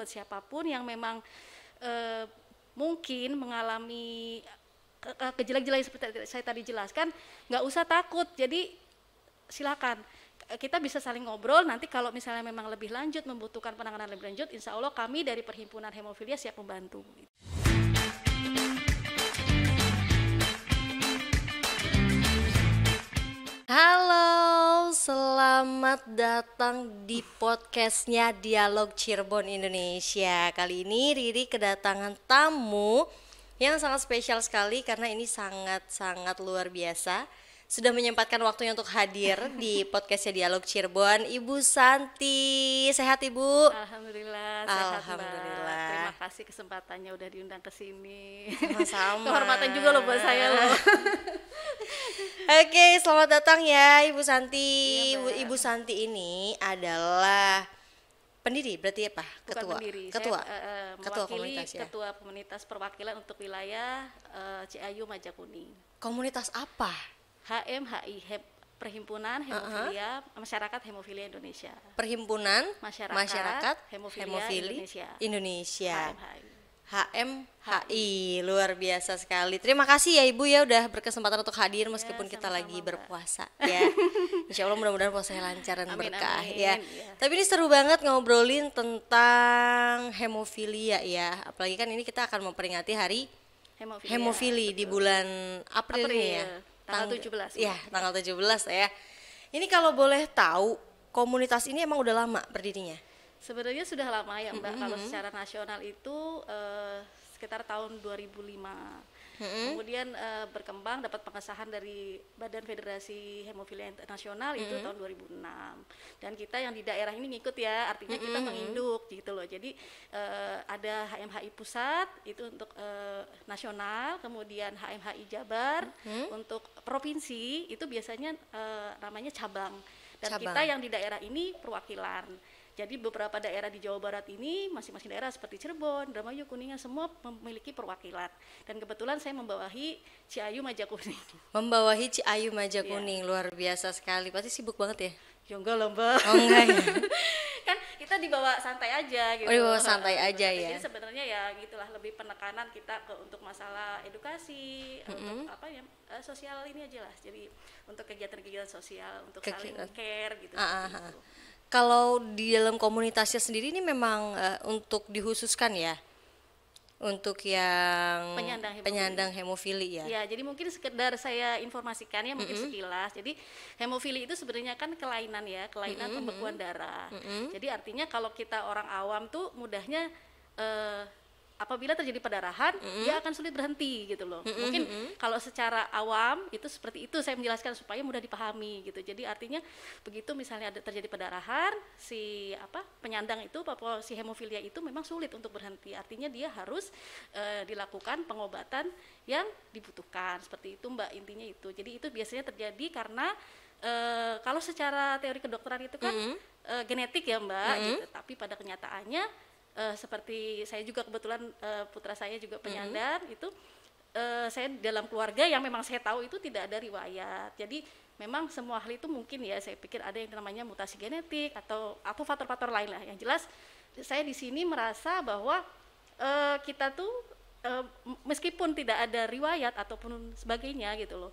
buat siapapun yang memang e, mungkin mengalami eh, eh, kejelek-jelek seperti saya tadi jelaskan, nggak usah takut. Jadi silakan kita bisa saling ngobrol nanti kalau misalnya memang lebih lanjut membutuhkan penanganan lebih lanjut insya Allah kami dari perhimpunan hemofilia siap membantu Halo Selamat datang di podcastnya Dialog Cirebon Indonesia Kali ini Riri kedatangan tamu yang sangat spesial sekali karena ini sangat-sangat luar biasa sudah menyempatkan waktunya untuk hadir di podcastnya Dialog Cirebon. Ibu Santi, sehat Ibu? Alhamdulillah, sehat Alhamdulillah. Mbak. Terima kasih kesempatannya udah diundang ke sini. Sama-sama. Kehormatan juga loh buat saya loh. Oke, selamat datang ya Ibu Santi. Iya, Ibu, Santi ini adalah pendiri berarti apa ketua pendiri. ketua saya, uh, eh, eh, ketua komunitas ya ketua komunitas perwakilan untuk wilayah uh, Ciayu Majakuni komunitas apa HM HI e Perhimpunan Hemofilia uh-huh. Masyarakat Hemofilia Indonesia. Perhimpunan Masyarakat, Masyarakat Hemofilia, Hemofilia Indonesia. Indonesia. HMHI. HMHI luar biasa sekali. Terima kasih ya Ibu ya udah berkesempatan untuk hadir iya, meskipun ya, kita sama lagi sama berpuasa ya. Insya Allah mudah-mudahan puasanya lancar dan amin, berkah amin, ya. ya. Tapi ini seru banget ngobrolin tentang hemofilia ya. Apalagi kan ini kita akan memperingati hari hemofili, hemofili di bulan April, ya. April. ya tanggal 17. Iya, tanggal 17 ya. Ini kalau boleh tahu, komunitas ini emang udah lama berdirinya? Sebenarnya sudah lama ya Mbak. Mm -hmm. Kalau secara nasional itu eh, sekitar tahun 2005 hmm. kemudian uh, berkembang dapat pengesahan dari Badan Federasi Hemofilia Internasional hmm. itu tahun 2006 dan kita yang di daerah ini ngikut ya artinya hmm. kita menginduk gitu loh jadi uh, ada HMHI pusat itu untuk uh, nasional kemudian HMHI Jabar hmm. untuk provinsi itu biasanya uh, namanya cabang dan cabang. kita yang di daerah ini perwakilan jadi beberapa daerah di Jawa Barat ini, masing-masing daerah seperti Cirebon, Dramayu, Kuningan, semua memiliki perwakilan. Dan kebetulan saya membawahi Ciayu Kuning. Membawahi Ciayu iya. Kuning, yeah. luar biasa sekali. Pasti sibuk banget ya? Ya enggak lah mbak. Oh enggak ya? kan kita dibawa santai aja gitu. Oh dibawa santai aja ya. Jadi sebenarnya ya gitulah lebih penekanan kita ke untuk masalah edukasi, mm -hmm. untuk apa ya eh, sosial ini aja lah. Jadi untuk kegiatan-kegiatan sosial, untuk Kegi saling care gitu. Ah, gitu kalau di dalam komunitasnya sendiri ini memang uh, untuk dihususkan ya untuk yang penyandang hemofili. penyandang hemofili ya. Ya, jadi mungkin sekedar saya informasikan ya mungkin mm -hmm. sekilas. Jadi hemofili itu sebenarnya kan kelainan ya, kelainan mm -hmm. pembekuan darah. Mm -hmm. Jadi artinya kalau kita orang awam tuh mudahnya eh, apabila terjadi pendarahan mm -hmm. dia akan sulit berhenti gitu loh. Mm -hmm. Mungkin mm -hmm. kalau secara awam itu seperti itu saya menjelaskan supaya mudah dipahami gitu. Jadi artinya begitu misalnya ada terjadi pendarahan si apa penyandang itu apa si hemofilia itu memang sulit untuk berhenti. Artinya dia harus e, dilakukan pengobatan yang dibutuhkan seperti itu Mbak intinya itu. Jadi itu biasanya terjadi karena e, kalau secara teori kedokteran itu kan mm -hmm. e, genetik ya Mbak mm -hmm. gitu. Tapi pada kenyataannya uh, seperti saya juga kebetulan uh, putra saya juga penyandang mm-hmm. itu uh, saya dalam keluarga yang memang saya tahu itu tidak ada riwayat. Jadi memang semua hal itu mungkin ya saya pikir ada yang namanya mutasi genetik atau atau faktor-faktor lain lah. Yang jelas saya di sini merasa bahwa uh, kita tuh uh, meskipun tidak ada riwayat ataupun sebagainya gitu loh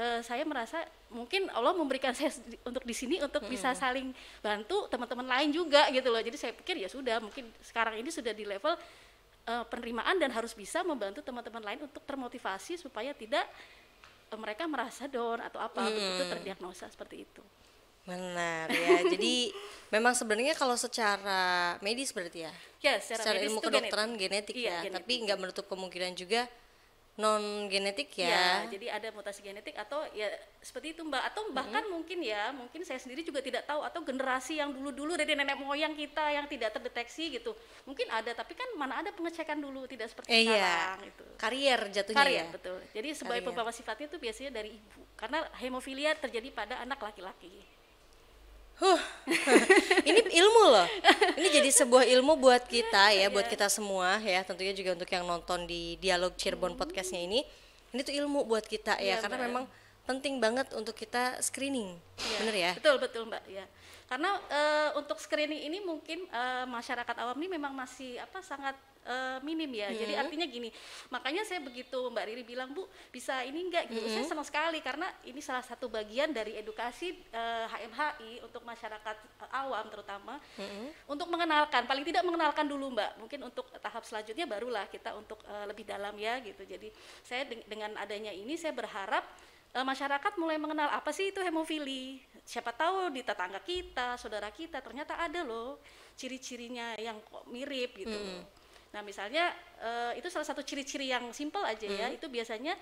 uh, saya merasa mungkin Allah memberikan saya untuk di sini untuk hmm. bisa saling bantu teman-teman lain juga gitu loh. Jadi saya pikir ya sudah mungkin sekarang ini sudah di level uh, penerimaan dan harus bisa membantu teman-teman lain untuk termotivasi supaya tidak uh, mereka merasa down atau apa hmm. begitu terdiagnosa seperti itu. Benar ya. Jadi memang sebenarnya kalau secara medis berarti ya. Ya, secara, secara medis ilmu kedokteran genetik, iya, ya. genetik ya, genetik. tapi nggak menutup kemungkinan juga non genetik ya. ya jadi ada mutasi genetik atau ya seperti itu mbak atau bahkan mm -hmm. mungkin ya mungkin saya sendiri juga tidak tahu atau generasi yang dulu dulu dari nenek moyang kita yang tidak terdeteksi gitu mungkin ada tapi kan mana ada pengecekan dulu tidak seperti eh, iya. sekarang iya. itu karier jatuhnya karier ya? betul jadi sebagai beberapa sifatnya itu biasanya dari ibu karena hemofilia terjadi pada anak laki-laki Huh. ini ilmu loh. Ini jadi sebuah ilmu buat kita ya, iya. buat kita semua ya. Tentunya juga untuk yang nonton di dialog Cirebon hmm. podcastnya ini. Ini tuh ilmu buat kita ya, yeah, karena mbak. memang penting banget untuk kita screening, yeah. bener ya? Betul betul mbak. Ya. Karena e, untuk screening ini mungkin e, masyarakat awam ini memang masih apa sangat e, minim ya. Hmm. Jadi iya. artinya gini, makanya saya begitu Mbak Riri bilang Bu bisa ini enggak gitu. Hmm. Saya senang sekali karena ini salah satu bagian dari edukasi e, HMHI untuk masyarakat awam terutama hmm. untuk mengenalkan, paling tidak mengenalkan dulu Mbak. Mungkin untuk tahap selanjutnya barulah kita untuk e, lebih dalam ya gitu. Jadi saya dengan adanya ini saya berharap masyarakat mulai mengenal apa sih itu hemofili siapa tahu di tetangga kita saudara kita ternyata ada loh ciri-cirinya yang kok mirip gitu hmm. nah misalnya uh, itu salah satu ciri-ciri yang simple aja hmm. ya itu biasanya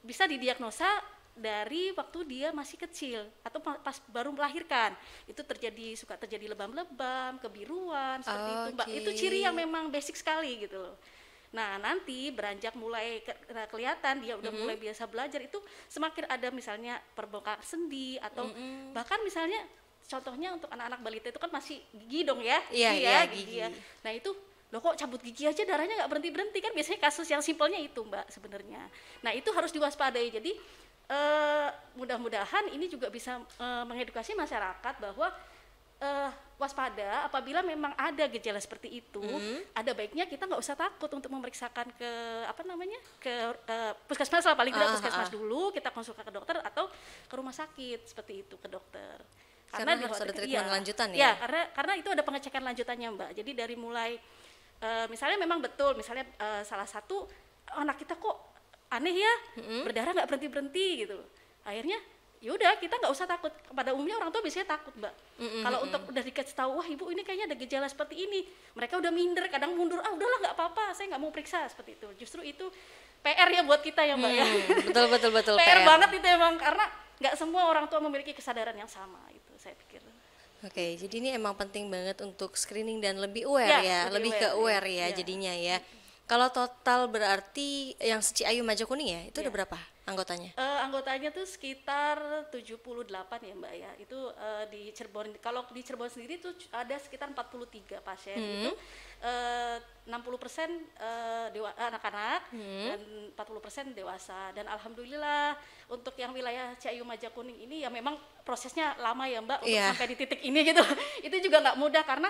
bisa didiagnosa dari waktu dia masih kecil atau pas baru melahirkan itu terjadi suka terjadi lebam-lebam kebiruan seperti okay. itu mbak itu ciri yang memang basic sekali gitu loh Nah, nanti beranjak mulai ke, kelihatan dia udah mm -hmm. mulai biasa belajar itu semakin ada misalnya perbongkaran sendi atau mm -hmm. bahkan misalnya contohnya untuk anak-anak balita itu kan masih gigi dong ya, iya, gigi ya, iya, gigi. gigi ya. Nah, itu loh kok cabut gigi aja darahnya nggak berhenti berhenti kan biasanya kasus yang simpelnya itu mbak sebenarnya nah itu harus diwaspadai jadi uh, mudah-mudahan ini juga bisa uh, mengedukasi masyarakat bahwa uh, waspada apabila memang ada gejala seperti itu, mm. ada baiknya kita nggak usah takut untuk memeriksakan ke apa namanya ke, ke puskesmas lah paling tidak ah, puskesmas ah, ah. dulu kita konsul ke dokter atau ke rumah sakit seperti itu ke dokter. Karena, karena harus ada treatment iya, lanjutan ya. Ya karena karena itu ada pengecekan lanjutannya mbak. Jadi dari mulai uh, misalnya memang betul misalnya uh, salah satu oh, anak kita kok aneh ya mm -hmm. berdarah nggak berhenti berhenti gitu akhirnya ya udah kita nggak usah takut pada umumnya orang tua biasanya takut mbak mm-hmm. kalau untuk udah dikasih tahu wah ibu ini kayaknya ada gejala seperti ini mereka udah minder kadang mundur ah udahlah nggak apa-apa saya nggak mau periksa seperti itu justru itu PR ya buat kita ya mbak mm, ya betul betul betul PR, PR banget itu emang karena nggak semua orang tua memiliki kesadaran yang sama itu saya pikir Oke, jadi ini emang penting banget untuk screening dan lebih aware ya, ya lebih, lebih aware, ke aware ya, ya jadinya ya. Kalau total berarti yang seci ayu maja kuning ya, itu ya. udah berapa? anggotanya? Uh, anggotanya tuh sekitar 78 ya Mbak ya. Itu uh, di Cirebon. Kalau di Cirebon sendiri tuh ada sekitar 43 pasien hmm. itu. Uh, 60 persen uh, dewa, anak-anak hmm. dan 40 persen dewasa. Dan alhamdulillah untuk yang wilayah Ciayu kuning ini ya memang prosesnya lama ya Mbak untuk iya. sampai di titik ini gitu. itu juga nggak mudah karena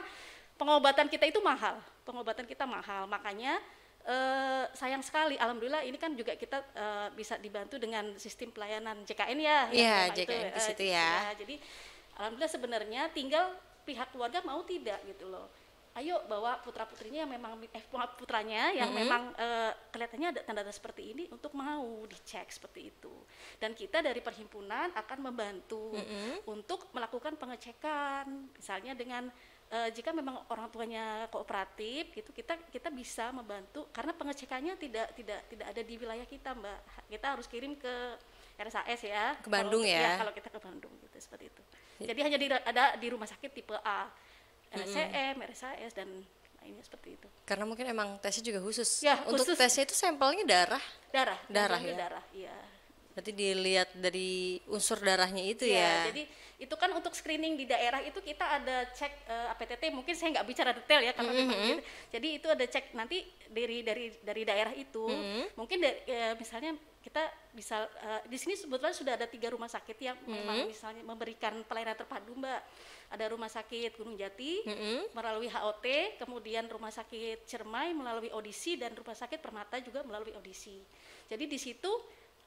pengobatan kita itu mahal. Pengobatan kita mahal. Makanya eh, sayang sekali, alhamdulillah ini kan juga kita eh, bisa dibantu dengan sistem pelayanan JKN ya. Iya, ya, JKN itu, eh, di situ ya. ya. Jadi alhamdulillah sebenarnya tinggal pihak keluarga mau tidak gitu loh ayo bawa putra putrinya yang memang eh, putranya yang mm -hmm. memang eh, kelihatannya ada tanda-tanda seperti ini untuk mau dicek seperti itu dan kita dari perhimpunan akan membantu mm -hmm. untuk melakukan pengecekan misalnya dengan e, jika memang orang tuanya kooperatif gitu kita kita bisa membantu karena pengecekannya tidak tidak tidak ada di wilayah kita mbak kita harus kirim ke RSAS ya ke Bandung kalau, ya. ya kalau kita ke Bandung gitu seperti itu iya. jadi, hanya di, ada di rumah sakit tipe A RSCM RSAS dan ini seperti itu karena mungkin emang tesnya juga khusus ya, untuk khusus. tesnya itu sampelnya darah darah darah, darah ya darah iya Berarti dilihat dari unsur darahnya itu ya. ya. Jadi itu kan untuk screening di daerah itu kita ada cek uh, eh, APTT. Mungkin saya nggak bicara detail ya karena mm -hmm. gitu. jadi itu ada cek nanti dari dari dari daerah itu. Mm -hmm. Mungkin dari, ya, misalnya kita bisa uh, di sini sebetulnya sudah ada tiga rumah sakit yang mm -hmm. memang mm-hmm. misalnya memberikan pelayanan terpadu Mbak. Ada rumah sakit Gunung Jati mm -hmm. melalui HOT, kemudian rumah sakit Cermai melalui audisi dan rumah sakit Permata juga melalui audisi. Jadi di situ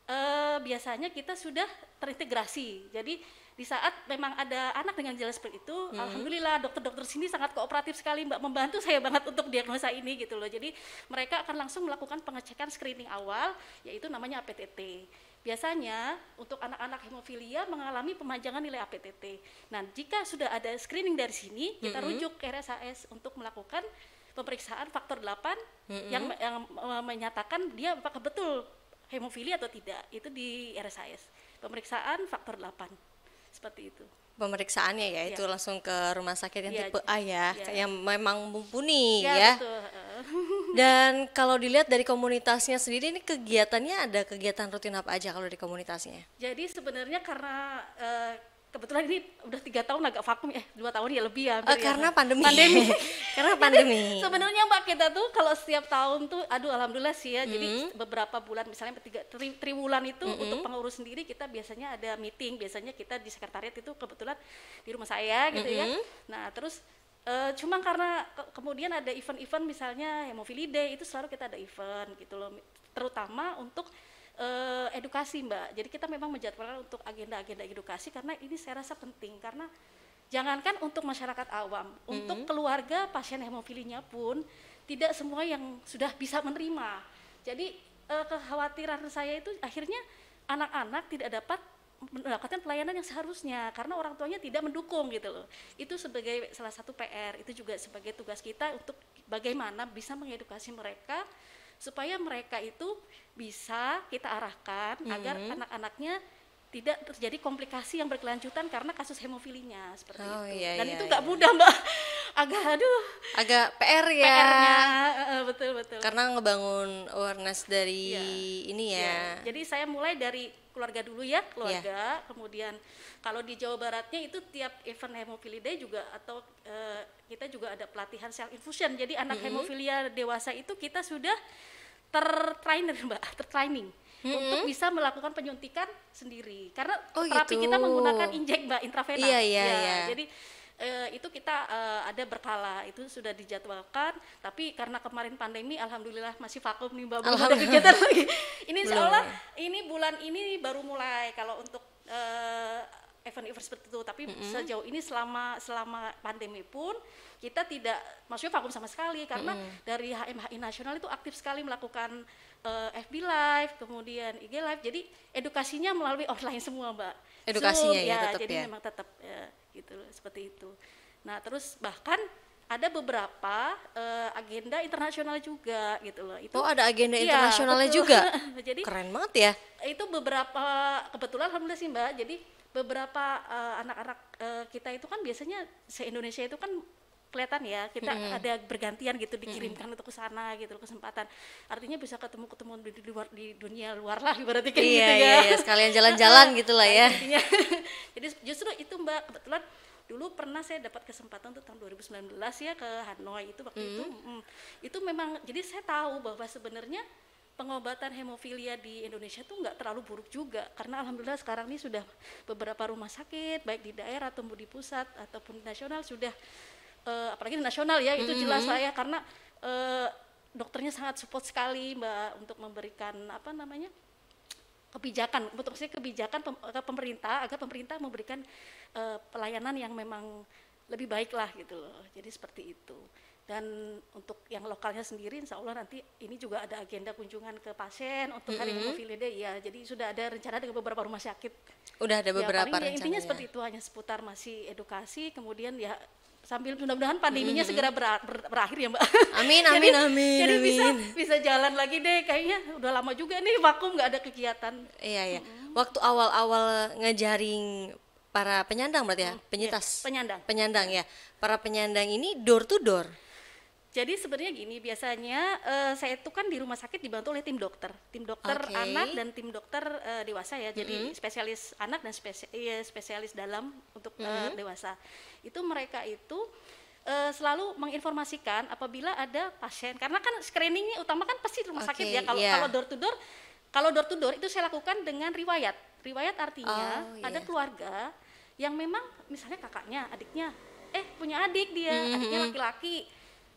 Eh, biasanya kita sudah terintegrasi. Jadi di saat memang ada anak dengan gejala seperti itu, hmm. alhamdulillah dokter-dokter sini sangat kooperatif sekali Mbak membantu saya banget untuk diagnosa ini gitu loh. Jadi mereka akan langsung melakukan pengecekan screening awal yaitu namanya APTT. Biasanya untuk anak-anak hemofilia mengalami pemajangan nilai APTT. Nah, jika sudah ada screening dari sini, kita hmm. rujuk ke RSAS untuk melakukan pemeriksaan faktor 8 hmm. yang yang menyatakan dia apakah betul hemofili atau tidak itu di RSIS pemeriksaan faktor 8 seperti itu pemeriksaannya ya, ya. itu langsung ke rumah sakit yang ya. tipe A ya, ya. yang memang mumpuni iya, ya, ya. dan kalau dilihat dari komunitasnya sendiri ini kegiatannya ada kegiatan rutin apa aja kalau di komunitasnya jadi sebenarnya karena uh, kebetulan ini udah tiga tahun agak vakum ya dua tahun ya lebih ya, uh, karena ya. pandemi pandemi karena pandemi sebenarnya mbak kita tuh kalau setiap tahun tuh aduh alhamdulillah sih ya mm. jadi hmm. beberapa bulan misalnya tiga tri, triwulan itu mm -hmm. untuk pengurus sendiri kita biasanya ada meeting biasanya kita di sekretariat itu kebetulan di rumah saya gitu mm -hmm. ya nah terus Uh, cuma karena ke kemudian ada event-event misalnya ya, mau Day itu selalu kita ada event gitu loh terutama untuk uh, edukasi Mbak. Jadi kita memang menjadwalkan untuk agenda-agenda edukasi karena ini saya rasa penting karena jangankan untuk masyarakat awam, hmm. untuk keluarga pasien hemofilinya pun tidak semua yang sudah bisa menerima. Jadi uh, kekhawatiran saya itu akhirnya anak-anak tidak dapat mendapatkan pelayanan yang seharusnya karena orang tuanya tidak mendukung gitu loh. Itu sebagai salah satu PR, itu juga sebagai tugas kita untuk bagaimana bisa mengedukasi mereka supaya mereka itu bisa kita arahkan hmm. agar anak-anaknya tidak terjadi komplikasi yang berkelanjutan karena kasus hemofilinya seperti oh, itu. Iya, Dan iya, itu iya. nggak iya. mudah, Mbak agak aduh agak PR ya pr uh, betul betul karena ngebangun awareness dari ya. ini ya. ya jadi saya mulai dari keluarga dulu ya keluarga ya. kemudian kalau di Jawa Baratnya itu tiap event hemofili day juga atau uh, kita juga ada pelatihan self infusion jadi anak mm-hmm. hemofilia dewasa itu kita sudah tertrainer mbak tertraining mm-hmm. untuk bisa melakukan penyuntikan sendiri karena oh, terapi gitu. kita menggunakan injek mbak intravena iya, iya, iya, iya. jadi eh, itu kita eh, ada berkala itu sudah dijadwalkan tapi karena kemarin pandemi alhamdulillah masih vakum nih Mbak belum ada kegiatan lagi ini insyaallah ini bulan ini baru mulai kalau untuk eh, event-event seperti itu tapi mm -hmm. sejauh ini selama selama pandemi pun kita tidak maksudnya vakum sama sekali karena mm -hmm. dari HMHI nasional itu aktif sekali melakukan uh, eh, FB live kemudian IG live jadi edukasinya melalui online semua mbak edukasinya Zoom, ya, ya tetap jadi ya. memang tetap ya gitu seperti itu. Nah, terus bahkan ada beberapa uh, agenda internasional juga gitu loh. Itu oh, ada agenda iya, internasionalnya betul. juga. Jadi keren banget ya. Itu beberapa kebetulan alhamdulillah sih Mbak. Jadi beberapa eh, anak-anak uh, uh, kita itu kan biasanya se-Indonesia itu kan kelihatan ya kita hmm. ada bergantian gitu dikirimkan hmm. untuk ke sana gitu kesempatan artinya bisa ketemu ketemu di, di luar di dunia luar lah berarti kayak iya, gitu ya iya, iya sekalian jalan-jalan gitu lah ya artinya, jadi justru itu mbak kebetulan dulu pernah saya dapat kesempatan untuk tahun 2019 ya ke Hanoi itu waktu hmm. itu mm, itu memang jadi saya tahu bahwa sebenarnya pengobatan hemofilia di Indonesia tuh nggak terlalu buruk juga karena alhamdulillah sekarang ini sudah beberapa rumah sakit baik di daerah atau di pusat ataupun nasional sudah uh, apalagi nasional ya itu mm -hmm. jelas saya karena uh, dokternya sangat support sekali mbak untuk memberikan apa namanya kebijakan untuk saya kebijakan pem, pemerintah agar pemerintah memberikan uh, pelayanan yang memang lebih baik lah gitu loh jadi seperti itu dan untuk yang lokalnya sendiri insya Allah nanti ini juga ada agenda kunjungan ke pasien untuk hari mm -hmm. Hemofili ya jadi sudah ada rencana dengan beberapa rumah sakit udah ada ya, beberapa ya, rencana intinya seperti itu hanya seputar masih edukasi kemudian ya sambil mudah-mudahan pandeminya mm -hmm. segera ber, ber, berakhir ya mbak. Amin amin jadi, amin. Jadi amin. bisa bisa jalan lagi deh kayaknya udah lama juga nih vakum nggak ada kegiatan. Iya iya. Mm -hmm. Waktu awal-awal ngejaring para penyandang berarti ya penyintas. Yeah, penyandang. Penyandang ya. Para penyandang ini door to door. Jadi sebenarnya gini, biasanya uh, saya itu kan di rumah sakit dibantu oleh tim dokter, tim dokter okay. anak dan tim dokter uh, dewasa ya. Jadi mm -hmm. spesialis anak dan spesialis, ya, spesialis dalam untuk mm -hmm. uh, dewasa. Itu mereka itu uh, selalu menginformasikan apabila ada pasien, karena kan screeningnya utama kan pasti rumah okay, sakit ya. Kalau yeah. kalau door to door, kalau door to door itu saya lakukan dengan riwayat. Riwayat artinya oh, yeah. ada iya. keluarga yang memang misalnya kakaknya, adiknya, eh punya adik dia, mm -hmm. adiknya laki-laki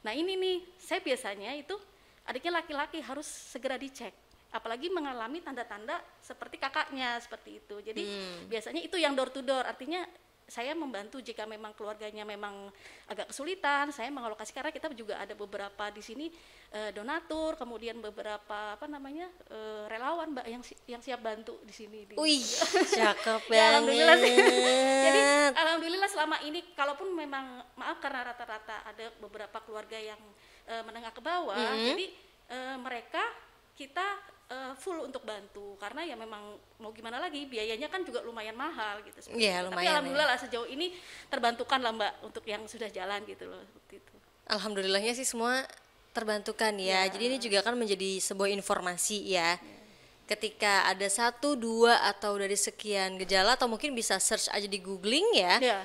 Nah ini nih, saya biasanya itu adiknya laki-laki harus segera dicek, apalagi mengalami tanda-tanda seperti kakaknya seperti itu. Jadi hmm. biasanya itu yang door to door, artinya saya membantu jika memang keluarganya memang agak kesulitan, saya mengalokasi karena kita juga ada beberapa di sini e, donatur, kemudian beberapa apa namanya e, relawan mbak yang yang siap bantu di sini. Wih, cakep ya, alhamdulillah. Jadi alhamdulillah selama ini, kalaupun memang maaf karena rata-rata ada beberapa keluarga yang e, menengah ke bawah, mm -hmm. jadi e, mereka kita uh, full untuk bantu karena ya memang mau gimana lagi biayanya kan juga lumayan mahal gitu Iya lumayan, tapi ya. alhamdulillah ya. lah sejauh ini terbantukan lah mbak untuk yang sudah jalan gitu loh seperti itu alhamdulillahnya sih semua terbantukan ya ya. jadi ini juga kan menjadi sebuah informasi ya ya. ketika ada satu dua atau dari sekian gejala atau mungkin bisa search aja di googling ya Iya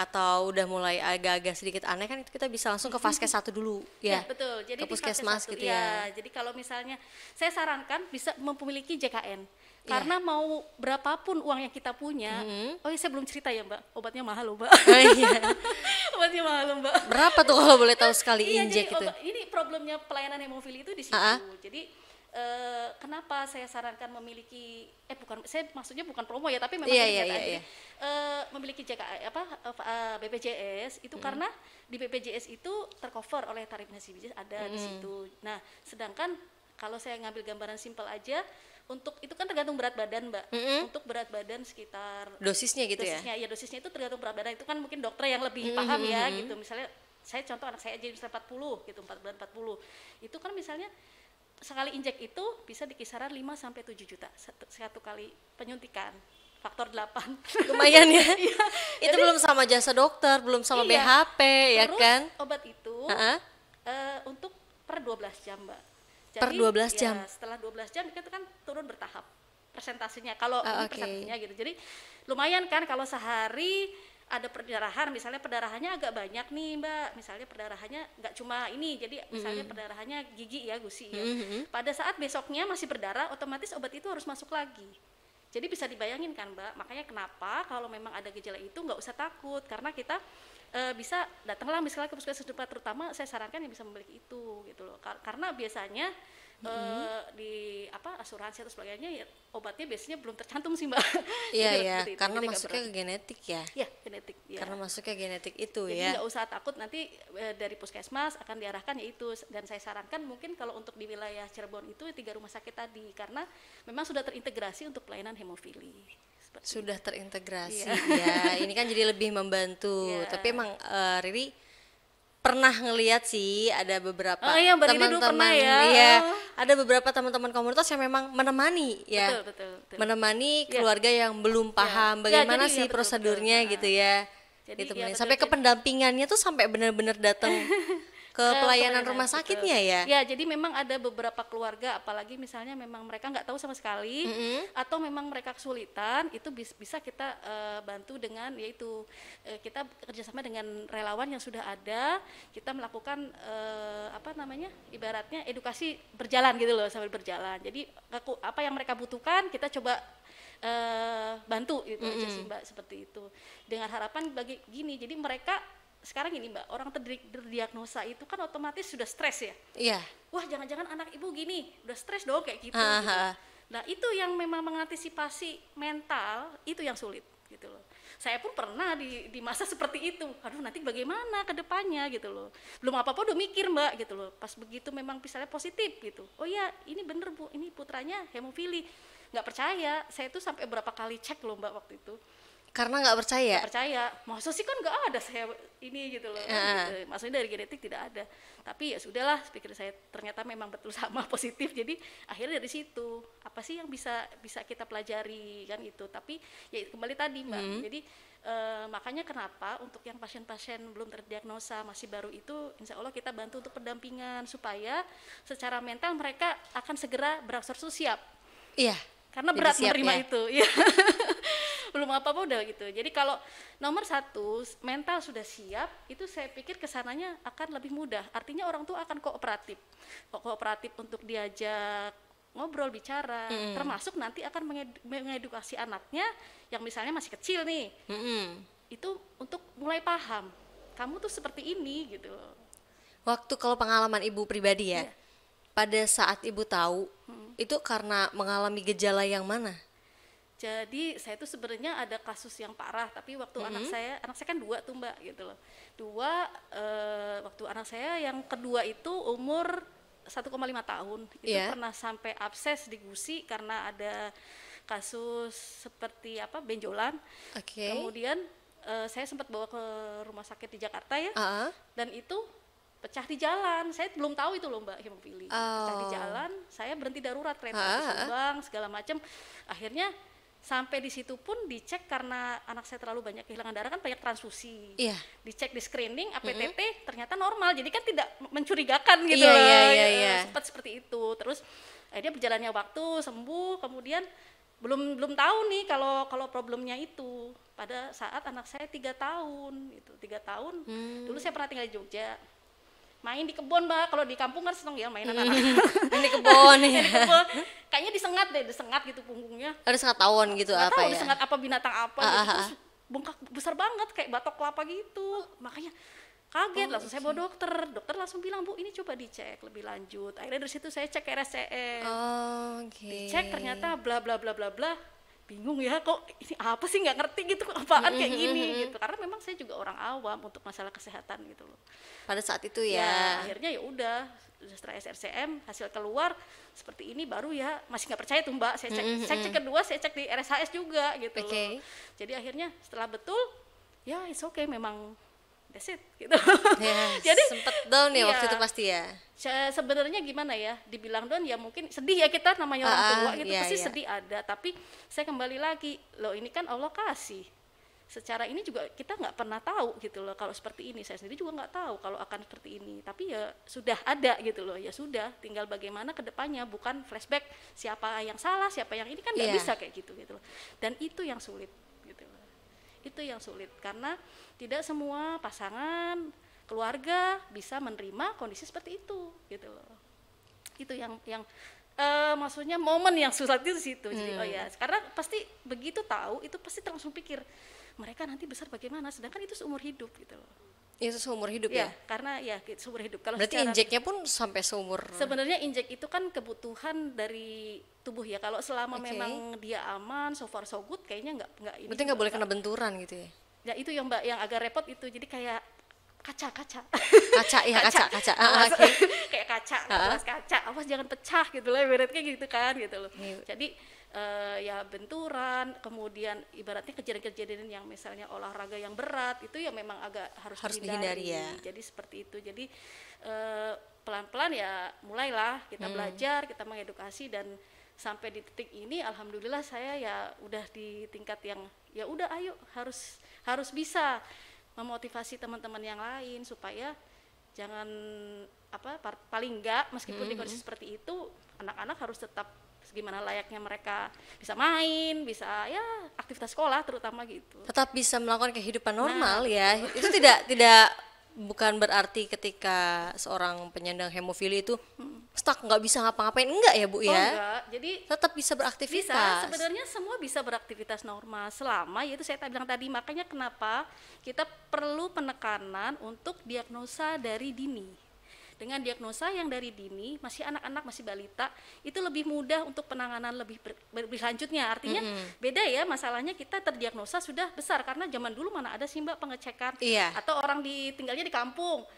atau udah mulai agak-agak sedikit aneh kan itu kita bisa langsung ke vaskes satu dulu ya, ya betul jadi ke puskesmas gitu ya. ya jadi kalau misalnya saya sarankan bisa memiliki JKN iya. karena yeah. mau berapapun uang yang kita punya hmm oh ya saya belum cerita ya mbak obatnya mahal loh mbak oh, iya. obatnya mahal loh mbak berapa tuh kalau boleh tahu sekali iya, injek itu ini problemnya pelayanan hemofili itu di situ uh-huh. jadi eh, kenapa saya sarankan memiliki eh bukan saya maksudnya bukan promo ya tapi memang yeah, yeah, yeah, yeah. Eh, memiliki JKA apa eh, eh, BPJS itu hmm. karena di BPJS itu tercover oleh tarif BPJS ada hmm. di situ. Nah, sedangkan kalau saya ngambil gambaran simpel aja untuk itu kan tergantung berat badan mbak mm -hmm. untuk berat badan sekitar dosisnya gitu ya? dosisnya, ya ya dosisnya itu tergantung berat badan itu kan mungkin dokter yang lebih mm -hmm. paham ya gitu misalnya saya contoh anak saya aja misalnya 40 gitu belas empat 40 itu kan misalnya sekali injek itu bisa di kisaran 5 sampai 7 juta satu, satu kali penyuntikan faktor 8 lumayan ya iya. itu Jadi, belum sama jasa dokter belum sama iya. BHP ya Terus, ya kan obat itu uh -huh. uh, untuk per 12 jam mbak Jadi, per 12 iya, jam ya, setelah 12 jam itu kan turun bertahap persentasenya kalau oh, ah, okay. persentasenya gitu jadi lumayan kan kalau sehari ada perdarahan misalnya perdarahannya agak banyak nih mbak misalnya perdarahannya nggak cuma ini jadi misalnya mm-hmm. perdarahannya gigi ya gusi ya mm-hmm. pada saat besoknya masih berdarah otomatis obat itu harus masuk lagi jadi bisa dibayangin kan mbak makanya kenapa kalau memang ada gejala itu nggak usah takut karena kita e, bisa datanglah misalnya ke puskesmas terutama saya sarankan yang bisa memiliki itu gitu loh Kar- karena biasanya mm -hmm. uh, di apa asuransi atau sebagainya ya obatnya biasanya belum tercantum sih mbak iya iya karena Jadi masuknya ke genetik ya iya genetik ya. karena masuknya genetik itu Jadi ya nggak usah takut nanti uh, dari puskesmas akan diarahkan yaitu dan saya sarankan mungkin kalau untuk di wilayah Cirebon itu ya tiga rumah sakit tadi karena memang sudah terintegrasi untuk pelayanan hemofili sudah terintegrasi ya. ya ini kan jadi lebih membantu ya. tapi emang uh, Riri pernah ngelihat sih ada beberapa oh, iya, teman-teman ya. ya ada beberapa teman-teman komunitas yang memang menemani ya betul, betul, betul. menemani iya. keluarga yang belum iya. paham ya. bagaimana ya, sih ya, prosedurnya betul, betul. gitu ya jadi, gitu ya, sampai jadi. ke pendampingannya tuh sampai benar-benar datang ke, nah, pelayanan rumah gitu. sakitnya gitu. ya. Ya, jadi memang ada beberapa keluarga apalagi misalnya memang mereka nggak tahu sama sekali mm -hmm. atau memang mereka kesulitan, itu bisa kita uh, bantu dengan yaitu uh, kita kerjasama dengan relawan yang sudah ada, kita melakukan uh, apa namanya? ibaratnya edukasi berjalan gitu loh sambil berjalan. Jadi aku apa yang mereka butuhkan kita coba uh, bantu itu mm -hmm. aja sih Mbak seperti itu. Dengan harapan bagi gini, jadi mereka sekarang gini mbak orang terdiagnosa itu kan otomatis sudah stres ya iya wah jangan-jangan anak ibu gini udah stres dong kayak gitu, gitu nah itu yang memang mengantisipasi mental itu yang sulit gitu loh saya pun pernah di, di masa seperti itu aduh nanti bagaimana ke depannya gitu loh belum apa-apa udah mikir mbak gitu loh pas begitu memang misalnya positif gitu oh iya ini bener bu ini putranya hemofili nggak percaya saya tuh sampai berapa kali cek loh mbak waktu itu karena nggak percaya gak percaya maksud sih kan nggak ada saya ini gitu loh uh. gitu. maksudnya dari genetik tidak ada tapi ya sudahlah pikir saya ternyata memang betul sama positif jadi akhirnya dari situ apa sih yang bisa bisa kita pelajari kan itu tapi ya kembali tadi mbak hmm. jadi e, makanya kenapa untuk yang pasien-pasien belum terdiagnosa masih baru itu insya Allah kita bantu untuk pendampingan supaya secara mental mereka akan segera berangsur siap iya karena berat menerima ya. itu ya belum apa-apa udah gitu. Jadi kalau nomor satu mental sudah siap, itu saya pikir kesananya akan lebih mudah. Artinya orang tua akan kooperatif, kooperatif untuk diajak ngobrol bicara, mm. termasuk nanti akan menged mengedukasi anaknya yang misalnya masih kecil nih, mm -hmm. itu untuk mulai paham kamu tuh seperti ini gitu. Waktu kalau pengalaman ibu pribadi ya, yeah. pada saat ibu tahu mm. itu karena mengalami gejala yang mana? Jadi saya itu sebenarnya ada kasus yang parah, tapi waktu mm -hmm. anak saya, anak saya kan dua tuh mbak gitu loh. Dua, e, waktu anak saya yang kedua itu umur 1,5 tahun itu iya. pernah sampai abses di gusi karena ada kasus seperti apa benjolan. Okay. Kemudian e, saya sempat bawa ke rumah sakit di Jakarta ya, uh -huh. dan itu pecah di jalan. Saya belum tahu itu loh Mbak hemofili. Oh. Pecah di oh. jalan, saya berhenti darurat kereta uh -huh. Subang segala macam. Akhirnya sampai di situ pun dicek karena anak saya terlalu banyak kehilangan darah kan banyak transfusi. Iya. Dicek di screening APTT mm -hmm. ternyata normal. Jadi kan tidak mencurigakan gitu. Iya, iya, iya, gitu, iya. Sempat seperti itu. Terus akhirnya berjalannya waktu sembuh kemudian belum belum tahu nih kalau kalau problemnya itu pada saat anak saya tiga tahun itu tiga tahun hmm. dulu saya pernah tinggal di Jogja main di kebun mbak kalau di kampung kan seneng ya main iya. anak-anak main di kebun ya di iya. kebun kayaknya disengat deh disengat gitu punggungnya ada sengat tawon gitu Nggak apa tahu, ya disengat apa binatang apa gitu, ah, gitu. Ah, ah. bungkak besar banget kayak batok kelapa gitu makanya kaget oh, langsung saya bawa iya. dokter dokter langsung bilang bu ini coba dicek lebih lanjut akhirnya dari situ saya cek RSCM e. oh, okay. dicek ternyata bla bla bla bla bla bingung ya kok ini apa sih nggak ngerti gitu apaan kayak gini gitu karena memang saya juga orang awam untuk masalah kesehatan gitu loh pada saat itu ya, ya akhirnya ya udah setelah SRCM hasil keluar seperti ini baru ya masih nggak percaya tuh mbak saya cek saya cek kedua saya cek di RSHS juga gitu okay. loh jadi akhirnya setelah betul ya it's okay memang that's it gitu. Yeah, Jadi sempet down ya, iya. waktu itu pasti ya. Sebenarnya gimana ya? Dibilang down ya mungkin sedih ya kita namanya orang ah, tua gitu yeah, pasti yeah. sedih ada. Tapi saya kembali lagi loh ini kan Allah kasih. Secara ini juga kita nggak pernah tahu gitu loh kalau seperti ini saya sendiri juga nggak tahu kalau akan seperti ini. Tapi ya sudah ada gitu loh ya sudah. Tinggal bagaimana kedepannya bukan flashback siapa yang salah siapa yang ini kan nggak yeah. bisa kayak gitu gitu loh. Dan itu yang sulit itu yang sulit karena tidak semua pasangan keluarga bisa menerima kondisi seperti itu gitu loh itu yang yang uh, maksudnya momen yang susah itu di situ. Hmm. Jadi oh hmm. ya, karena pasti begitu tahu itu pasti langsung pikir mereka nanti besar bagaimana sedangkan itu seumur hidup gitu loh. Itu ya, seumur hidup ya? ya? Karena ya seumur hidup. Kalau Berarti injeknya pun sampai seumur? Sebenarnya injek itu kan kebutuhan dari tubuh ya. Kalau selama okay. memang dia aman, so far so good, kayaknya nggak nggak ini. Berarti nggak boleh kena benturan gitu ya? Ya itu yang mbak yang agak repot itu. Jadi kayak kaca kaca kaca ya kaca kaca, kaca. Ah, okay. kayak kaca ah. kaca awas jangan pecah gitu lah kayak gitu kan gitu loh iya. jadi uh, ya benturan, kemudian ibaratnya kejadian-kejadian yang misalnya olahraga yang berat itu ya memang agak harus, harus dihindari. dihindari ya. Jadi seperti itu. Jadi eh, pelan-pelan uh, ya mulailah kita hmm. belajar, kita mengedukasi dan sampai di titik ini alhamdulillah saya ya udah di tingkat yang ya udah ayo harus harus bisa memotivasi teman-teman yang lain supaya jangan apa paling enggak meskipun -hmm. di kondisi seperti itu anak-anak harus tetap gimana layaknya mereka bisa main, bisa ya aktivitas sekolah terutama gitu. Tetap bisa melakukan kehidupan nah. normal nah, ya. Itu tidak tidak bukan berarti ketika seorang penyandang hemofili itu hmm. stuck nggak bisa ngapa-ngapain enggak ya bu oh, ya? Enggak. Jadi tetap bisa beraktivitas. Bisa. Sebenarnya semua bisa beraktivitas normal selama yaitu saya bilang tadi makanya kenapa kita perlu penekanan untuk diagnosa dari dini dengan diagnosa yang dari dini masih anak-anak masih balita itu lebih mudah untuk penanganan lebih ber, berlanjutnya artinya mm -hmm. beda ya masalahnya kita terdiagnosa sudah besar karena zaman dulu mana ada sih mbak pengecekan iya. atau orang ditinggalnya di kampung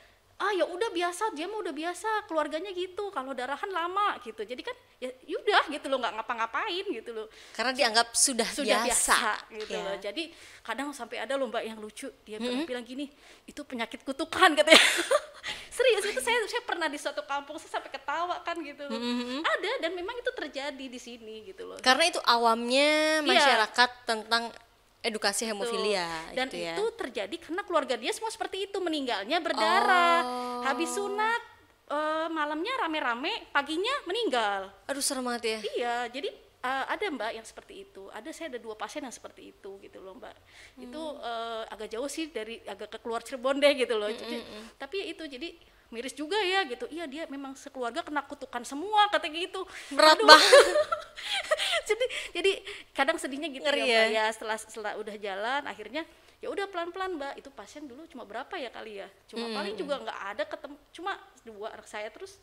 ah ya udah biasa dia mah udah biasa keluarganya gitu kalau darahan lama gitu jadi kan ya, ya udah gitu loh nggak ngapa-ngapain gitu loh karena dianggap sudah sudah biasa, biasa gitu yeah. loh jadi kadang sampai ada loh mbak yang lucu dia mm -hmm. bilang gini itu penyakit kutukan katanya serius itu saya saya pernah di suatu kampung saya sampai ketawa kan gitu mm-hmm. mm-hmm. ada dan memang itu terjadi di sini gitu loh karena itu awamnya iya. masyarakat yeah. tentang edukasi hemofilia Tuh. dan gitu ya. itu terjadi karena keluarga dia semua seperti itu meninggalnya berdarah oh. habis sunat uh, malamnya rame-rame paginya meninggal aduh serem banget ya iya jadi uh, ada mbak yang seperti itu ada saya ada dua pasien yang seperti itu gitu loh mbak hmm. itu uh, eh, agak jauh sih dari agak ke keluar Cirebon deh gitu loh hmm, jadi, hmm. hmm. tapi ya itu jadi miris juga ya gitu iya dia memang sekeluarga kena kutukan semua katanya gitu berat Aduh. banget jadi jadi kadang sedihnya gitu Ngeri ya, ya. ya setelah setelah udah jalan akhirnya ya udah pelan-pelan mbak itu pasien dulu cuma berapa ya kali ya cuma hmm. paling hmm, juga hmm. nggak ada ketemu cuma dua anak saya terus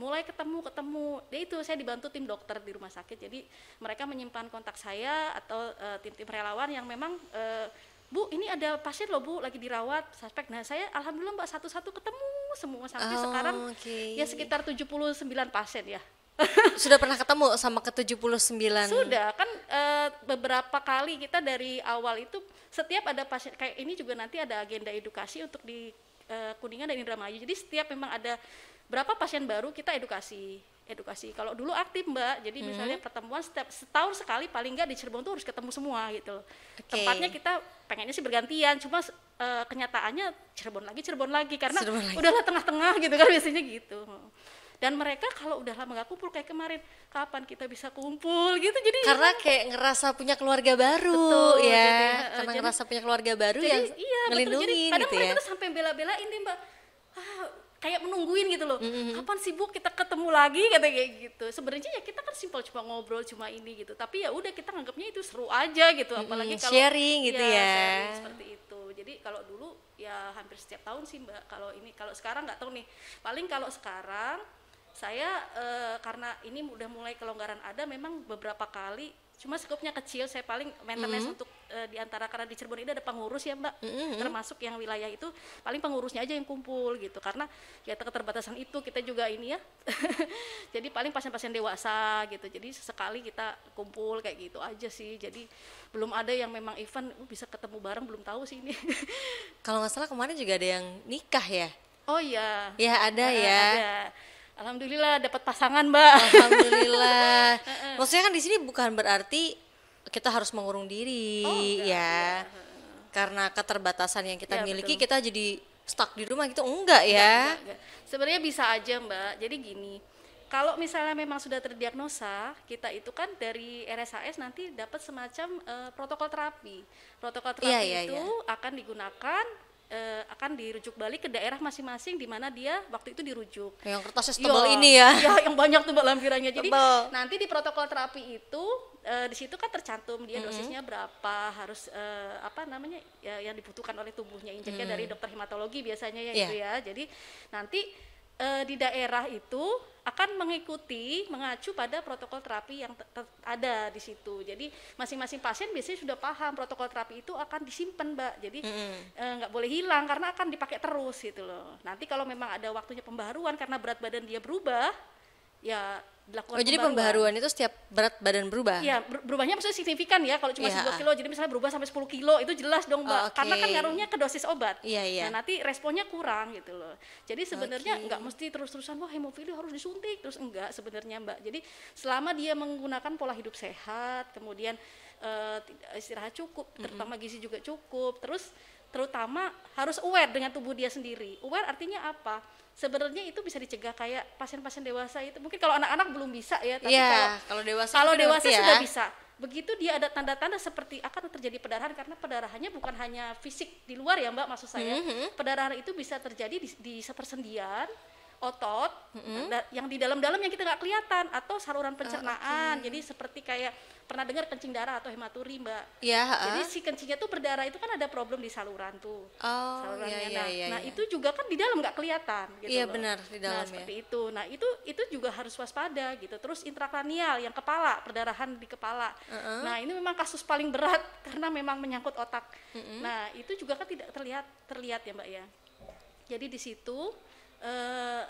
mulai ketemu ketemu ya itu saya dibantu tim dokter di rumah sakit jadi mereka menyimpan kontak saya atau eh, tim-tim uh, relawan yang memang uh, Bu, ini ada pasien loh Bu, lagi dirawat suspek. Nah, saya alhamdulillah Mbak satu-satu ketemu semua sampai oh, sekarang okay. ya sekitar 79 pasien ya. Sudah pernah ketemu sama ke 79? Sudah, kan e, beberapa kali kita dari awal itu setiap ada pasien kayak ini juga nanti ada agenda edukasi untuk di e, Kuningan dan Indramayu. Jadi setiap memang ada berapa pasien baru kita edukasi edukasi. Kalau dulu aktif Mbak, jadi hmm. misalnya pertemuan setiap setahun sekali paling nggak di Cirebon tuh harus ketemu semua gitu. Okay. Tempatnya kita pengennya sih bergantian, cuma uh, kenyataannya Cirebon lagi Cirebon lagi karena Cirebon lagi. udahlah tengah-tengah gitu kan biasanya gitu. Dan mereka kalau udah lama nggak kumpul kayak kemarin, kapan kita bisa kumpul gitu? Jadi karena ya, kayak ngerasa punya keluarga baru betul, ya, jadi, eh, karena jadi, ngerasa punya keluarga baru jadi, yang iya, ngelindungin gitu ya kadang mereka Tuh sampai bela-belain deh Mbak. Ah, kayak menungguin gitu loh mm-hmm. kapan sibuk kita ketemu lagi kata kayak gitu sebenarnya ya kita kan simpel cuma ngobrol cuma ini gitu tapi ya udah kita nganggapnya itu seru aja gitu mm-hmm. apalagi mm-hmm. kalau sharing ya, gitu ya, ya. Sharing, seperti itu jadi kalau dulu ya hampir setiap tahun sih mbak kalau ini kalau sekarang nggak tahu nih paling kalau sekarang saya e, karena ini udah mulai kelonggaran ada memang beberapa kali cuma skupnya kecil saya paling maintenance mm -hmm. untuk e, di antara karena di Cirebon ini ada pengurus ya Mbak mm -hmm. termasuk yang wilayah itu paling pengurusnya aja yang kumpul gitu karena ya keterbatasan itu kita juga ini ya jadi paling pasien-pasien dewasa gitu jadi sesekali kita kumpul kayak gitu aja sih jadi belum ada yang memang event oh, bisa ketemu bareng belum tahu sih ini kalau nggak salah kemarin juga ada yang nikah ya oh iya ya ada uh, ya ada Alhamdulillah dapat pasangan, Mbak. Alhamdulillah. Maksudnya kan di sini bukan berarti kita harus mengurung diri oh, enggak, ya. Karena keterbatasan yang kita ya, miliki betul. kita jadi stuck di rumah gitu. Enggak ya. Enggak, enggak, enggak. Sebenarnya bisa aja, Mbak. Jadi gini, kalau misalnya memang sudah terdiagnosa, kita itu kan dari RSHS nanti dapat semacam uh, protokol terapi. Protokol iya, terapi yeah, yeah, itu yeah. akan digunakan e, akan dirujuk balik ke daerah masing-masing di mana dia waktu itu dirujuk. Yang kertasnya tebal ini ya. Ya, yang banyak tuh lampirannya. Jadi tebal. nanti di protokol terapi itu e, di situ kan tercantum dia mm -hmm. dosisnya berapa, harus e, apa namanya ya, yang dibutuhkan oleh tubuhnya injeknya mm -hmm. dari dokter hematologi biasanya ya yeah. itu ya. Jadi nanti di daerah itu akan mengikuti mengacu pada protokol terapi yang ada di situ. Jadi masing-masing pasien biasanya sudah paham protokol terapi itu akan disimpan, Mbak. Jadi eh, nggak mm -hmm. eh, boleh hilang karena akan dipakai terus gitu loh. Nanti kalau memang ada waktunya pembaruan karena berat badan dia berubah, ya dilakukan oh, jadi pembaruan. itu setiap berat badan berubah? Iya, ber berubahnya maksudnya signifikan ya. Kalau cuma yeah. Iya. 10 kilo, jadi misalnya berubah sampai 10 kilo itu jelas dong, Mbak. Oh, okay. Karena kan ngaruhnya ke dosis obat. Iya, yeah, Nah, nanti responnya kurang gitu loh. Jadi sebenarnya okay. nggak mesti terus-terusan wah hemofili harus disuntik, terus enggak sebenarnya, Mbak. Jadi selama dia menggunakan pola hidup sehat, kemudian uh, istirahat cukup, terutama mm -hmm. gizi juga cukup, terus terutama harus aware dengan tubuh dia sendiri. Aware artinya apa? sebenarnya itu bisa dicegah kayak pasien-pasien dewasa itu mungkin kalau anak-anak belum bisa ya tapi yeah, kalau kalau dewasa kalau dewasa ya. sudah bisa begitu dia ada tanda-tanda seperti akan terjadi pendarahan karena pendarahannya bukan hanya fisik di luar ya mbak maksud saya mm -hmm. pendarahan itu bisa terjadi di, di sepersendian otot mm -hmm. yang di dalam-dalam yang kita nggak kelihatan atau saluran ah, pencernaan oh, okay. jadi seperti kayak pernah dengar kencing darah atau hematuri mbak ya, uh. jadi si kencingnya tuh berdarah itu kan ada problem di saluran tuh oh, iya, salurannya ya, nah, iya, nah iya. itu juga kan di dalam nggak kelihatan gitu iya benar di nah, dalam nah, ya. seperti itu nah itu itu juga harus waspada gitu terus intrakranial yang kepala perdarahan di kepala uh -uh. nah ini memang kasus paling berat karena memang menyangkut otak uh -uh. nah itu juga kan tidak terlihat terlihat ya mbak ya jadi di situ uh,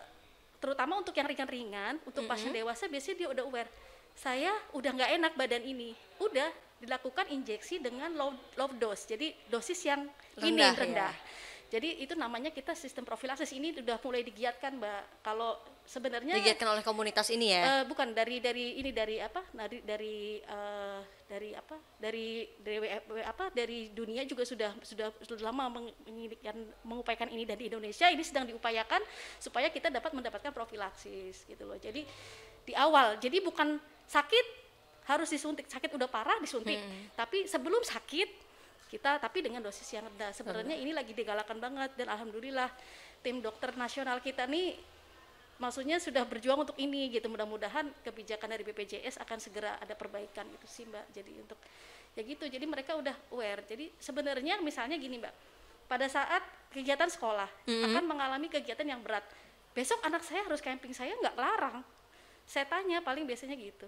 terutama untuk yang ringan-ringan, untuk mm -hmm. pasien dewasa biasanya dia udah aware saya udah nggak enak badan ini udah dilakukan injeksi dengan low, low dose jadi dosis yang rendah, ini rendah ya. Jadi itu namanya kita sistem profilaksis ini sudah mulai digiatkan, Mbak. Kalau sebenarnya digiatkan oleh komunitas ini ya? Uh, bukan dari dari ini dari apa? Dari dari uh, dari apa? Dari dari e, e, apa? Dari dunia juga sudah sudah, sudah lama mengingatkan mengupayakan ini dari Indonesia ini sedang diupayakan supaya kita dapat mendapatkan profilaksis gitu loh. Jadi di awal. Jadi bukan sakit harus disuntik sakit udah parah disuntik hmm. tapi sebelum sakit kita tapi dengan dosis yang rendah sebenarnya hmm. ini lagi digalakan banget dan alhamdulillah tim dokter nasional kita nih maksudnya sudah berjuang untuk ini gitu mudah-mudahan kebijakan dari BPJS akan segera ada perbaikan itu sih mbak jadi untuk ya gitu jadi mereka udah aware jadi sebenarnya misalnya gini mbak pada saat kegiatan sekolah mm -hmm. akan mengalami kegiatan yang berat besok anak saya harus camping saya nggak larang saya tanya paling biasanya gitu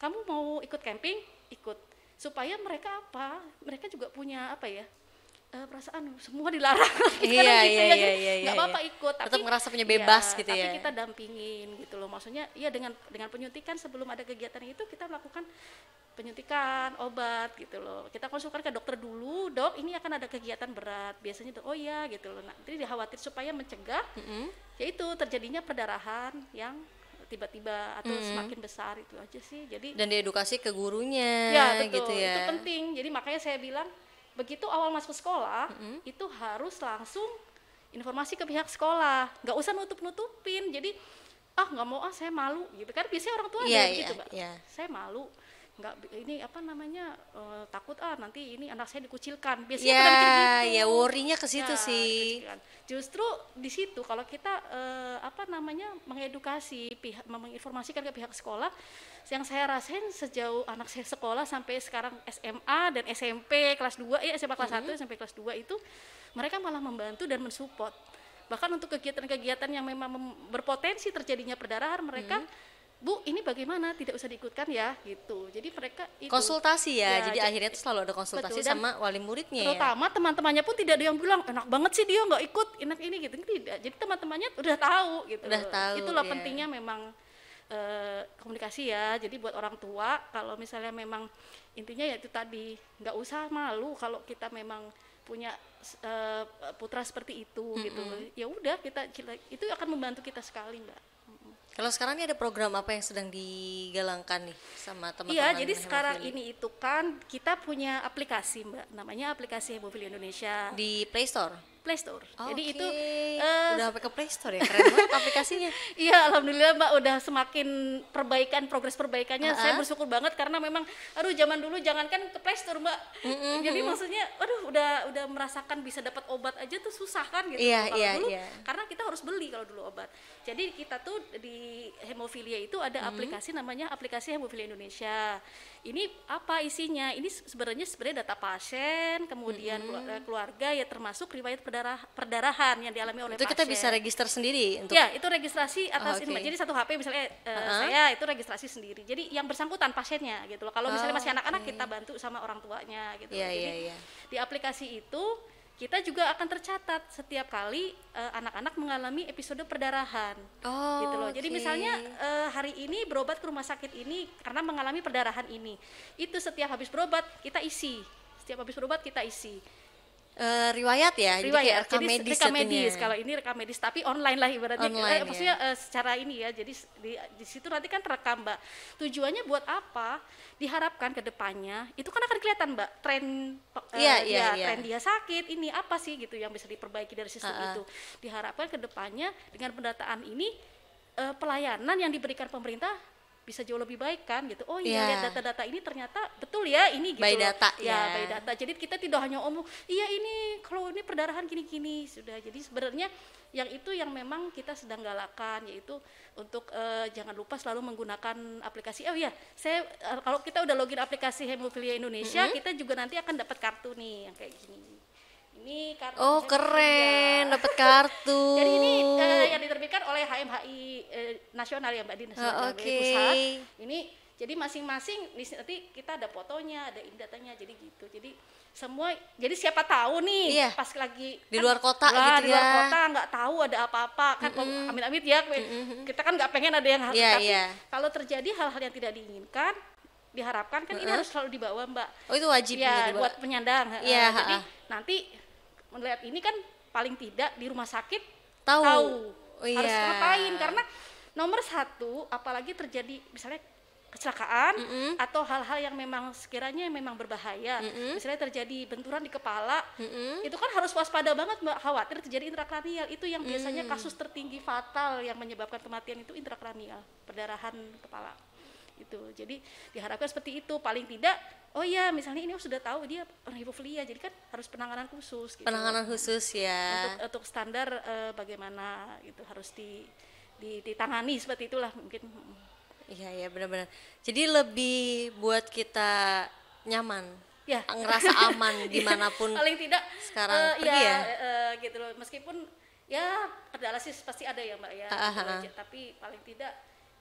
kamu mau ikut camping ikut supaya mereka apa mereka juga punya apa ya uh, perasaan semua dilarang gitu kan iya, gitu iya, ya iya, iya, nggak iya, apa-apa iya. ikut tapi tetap merasa punya iya, bebas iya, gitu tapi ya tapi kita dampingin gitu loh maksudnya ya dengan dengan penyuntikan sebelum ada kegiatan itu kita melakukan penyuntikan obat gitu loh kita konsulkan ke dokter dulu dok ini akan ada kegiatan berat biasanya tuh oh iya gitu loh nanti dikhawatir supaya mencegah mm -hmm. yaitu terjadinya perdarahan yang tiba-tiba atau mm semakin besar itu aja sih jadi dan diedukasi ke gurunya ya betul gitu ya. itu penting jadi makanya saya bilang begitu awal masuk sekolah mm itu harus langsung informasi ke pihak sekolah nggak usah nutup nutupin jadi ah nggak mau ah saya malu gitu kan biasanya orang tua yeah, yeah, iya, gitu mbak yeah. saya malu nggak ini apa namanya uh, takut ah nanti ini anak saya dikucilkan biasanya yeah, ya, gitu. ya worrynya ke situ ya, sih dikucilkan. justru di situ kalau kita uh, apa namanya mengedukasi pihak menginformasikan ke pihak sekolah yang saya rasain sejauh anak saya sekolah sampai sekarang SMA dan SMP kelas 2 ya SMA kelas mm -hmm. sampai kelas 2 itu mereka malah membantu dan mensupport bahkan untuk kegiatan-kegiatan yang memang berpotensi terjadinya perdarahan mereka mm -hmm Bu, ini bagaimana? Tidak usah diikutkan ya, gitu. Jadi mereka itu, konsultasi ya. ya jadi, akhirnya itu selalu ada konsultasi betul, sama wali muridnya. Ya. Terutama ya? teman-temannya pun tidak ada yang bilang enak banget sih dia nggak ikut, enak ini gitu tidak. Jadi teman-temannya udah tahu gitu. Udah tahu. Itulah ya. pentingnya memang e, komunikasi ya. Jadi buat orang tua kalau misalnya memang intinya ya itu tadi nggak usah malu kalau kita memang punya e, putra seperti itu mm -hmm. gitu ya udah kita, kita itu akan membantu kita sekali mbak kalau sekarang ini ada program apa yang sedang digalangkan nih sama teman-teman? Iya, jadi sekarang ini itu kan kita punya aplikasi Mbak, namanya aplikasi Hemofili Indonesia. Di Play Store? Play Store. Oh, Jadi itu uh, udah sampai ke Play Store ya, keren banget aplikasinya. Iya, alhamdulillah Mbak udah semakin perbaikan progres perbaikannya. Uh -huh. Saya bersyukur banget karena memang aduh zaman dulu jangankan ke Play Store Mbak. Mm -hmm. Jadi maksudnya aduh udah udah merasakan bisa dapat obat aja tuh susah kan gitu. Yeah, iya, yeah, dulu yeah. karena kita harus beli kalau dulu obat. Jadi kita tuh di hemofilia itu ada mm -hmm. aplikasi namanya aplikasi Hemofilia Indonesia ini apa isinya ini sebenarnya sebenarnya data pasien kemudian hmm. keluarga ya termasuk riwayat perdarah, perdarahan yang dialami oleh itu pasien. kita bisa register sendiri untuk ya itu registrasi atas oh, okay. ini jadi satu HP misalnya uh, uh-huh. saya itu registrasi sendiri jadi yang bersangkutan pasiennya gitu loh kalau oh, misalnya masih anak-anak okay. kita bantu sama orang tuanya gitu yeah, iya, jadi yeah, yeah. di aplikasi itu kita juga akan tercatat setiap kali eh, anak-anak uh, mengalami episode perdarahan. Oh, gitu loh. Okay. Jadi misalnya uh, hari ini berobat ke rumah sakit ini karena mengalami perdarahan ini. Itu setiap habis berobat kita isi. Setiap habis berobat kita isi uh, riwayat ya, riwayat. jadi kayak rekam medis. Rekam medis, kalau ini rekam medis tapi online lah ibaratnya, eh, online, eh, ya. maksudnya uh, secara ini ya, jadi di, di situ nanti kan terekam mbak. Tujuannya buat apa? Diharapkan kedepannya itu kan akan kelihatan mbak, tren uh, yeah, iya, ya, yeah, tren dia sakit ini apa sih gitu yang bisa diperbaiki dari sistem uh -uh. itu. Diharapkan kedepannya dengan pendataan ini uh, pelayanan yang diberikan pemerintah bisa jauh lebih baik kan gitu oh iya yeah. lihat data-data ini ternyata betul ya ini gitu by loh. ya yeah. by data jadi kita tidak hanya omong iya ini kalau ini perdarahan gini-gini sudah jadi sebenarnya yang itu yang memang kita sedang galakan yaitu untuk uh, jangan lupa selalu menggunakan aplikasi oh iya saya uh, kalau kita udah login aplikasi hemofilia Indonesia mm -hmm. kita juga nanti akan dapat kartu nih yang kayak gini ini oh, kartu oh keren dapat kartu jadi ini uh, yang diterbitkan oleh HMHI uh, eh, nasional ya mbak di nasional oh, okay. pusat ini jadi masing-masing nanti kita ada fotonya ada indatanya jadi gitu jadi semua jadi siapa tahu nih iya. pas lagi di luar kan, kota kan, gitu di luar ya. kota nggak tahu ada apa-apa kan mm-hmm. Oh, amit ya mm-hmm. kita kan nggak pengen ada yang hal. yeah, tapi yeah. kalau terjadi hal-hal yang tidak diinginkan diharapkan kan mm-hmm. ini harus selalu dibawa mbak oh itu wajib ya buat penyandang ya, -ha. jadi nanti melihat ini kan paling tidak di rumah sakit tahu, tahu oh, harus iya. ngapain karena nomor satu apalagi terjadi misalnya kecelakaan mm -hmm. atau hal-hal yang memang sekiranya memang berbahaya mm -hmm. misalnya terjadi benturan di kepala mm -hmm. itu kan harus waspada banget khawatir terjadi intrakranial itu yang biasanya mm -hmm. kasus tertinggi fatal yang menyebabkan kematian itu intrakranial perdarahan kepala gitu. Jadi diharapkan seperti itu paling tidak oh ya misalnya ini sudah tahu dia hemofhilia jadi kan harus penanganan khusus gitu. penanganan khusus ya untuk, untuk standar uh, bagaimana gitu harus di, ditangani seperti itulah mungkin iya ya, ya benar-benar jadi lebih buat kita nyaman ya ngerasa aman iya. dimanapun paling tidak sekarang uh, pergi iya, ya, ya. Uh, gitu loh meskipun ya kendala sih pasti ada ya mbak ya uh ah, -huh. Ah, ah. gitu tapi paling tidak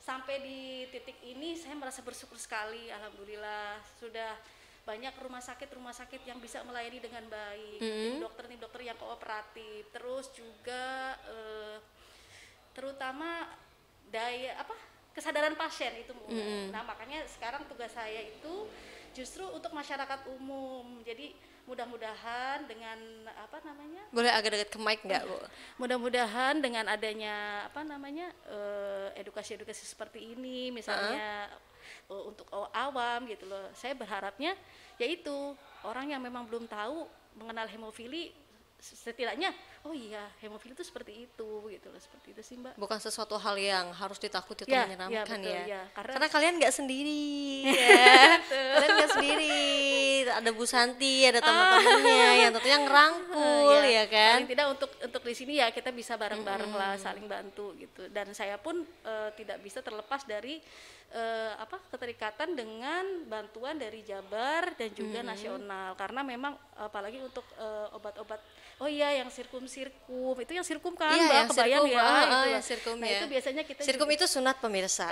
sampai di titik ini saya merasa bersyukur sekali alhamdulillah sudah banyak rumah sakit rumah sakit yang bisa melayani dengan baik mm -hmm. tim dokter tim dokter yang kooperatif terus juga uh, terutama daya apa kesadaran pasien itu mm -hmm. nah makanya sekarang tugas saya itu justru untuk masyarakat umum jadi mudah-mudahan dengan apa namanya boleh agak dekat ke mic nggak bu mudah-mudahan dengan adanya apa namanya eh, edukasi-edukasi uh, seperti ini misalnya uh -huh. uh, untuk awam gitu loh saya berharapnya yaitu orang yang memang belum tahu mengenal hemofili setidaknya oh iya hemofili itu seperti itu gitu loh seperti itu sih mbak bukan sesuatu hal yang harus ditakuti atau iya, ya, menyeramkan ya, betul, ya. ya karena, karena kalian nggak sendiri ya kalian nggak sendiri ada Bu Santi ada ah. teman-temannya yang tentunya ngerangkul ya, ya kan paling tidak untuk untuk di sini ya kita bisa bareng-bareng -hmm. lah saling bantu gitu dan saya pun e, tidak bisa terlepas dari e, apa keterikatan dengan bantuan dari Jabar dan juga -hmm. nasional karena memang apalagi untuk eh, obat-obat e, oh iya yang sirkum sirkum itu yang sirkum kan iya, mbak yang kebayang sirkum, ya ah, ah, gitu nah, itu yang sirkum nah, itu biasanya kita sirkum juga... itu sunat pemirsa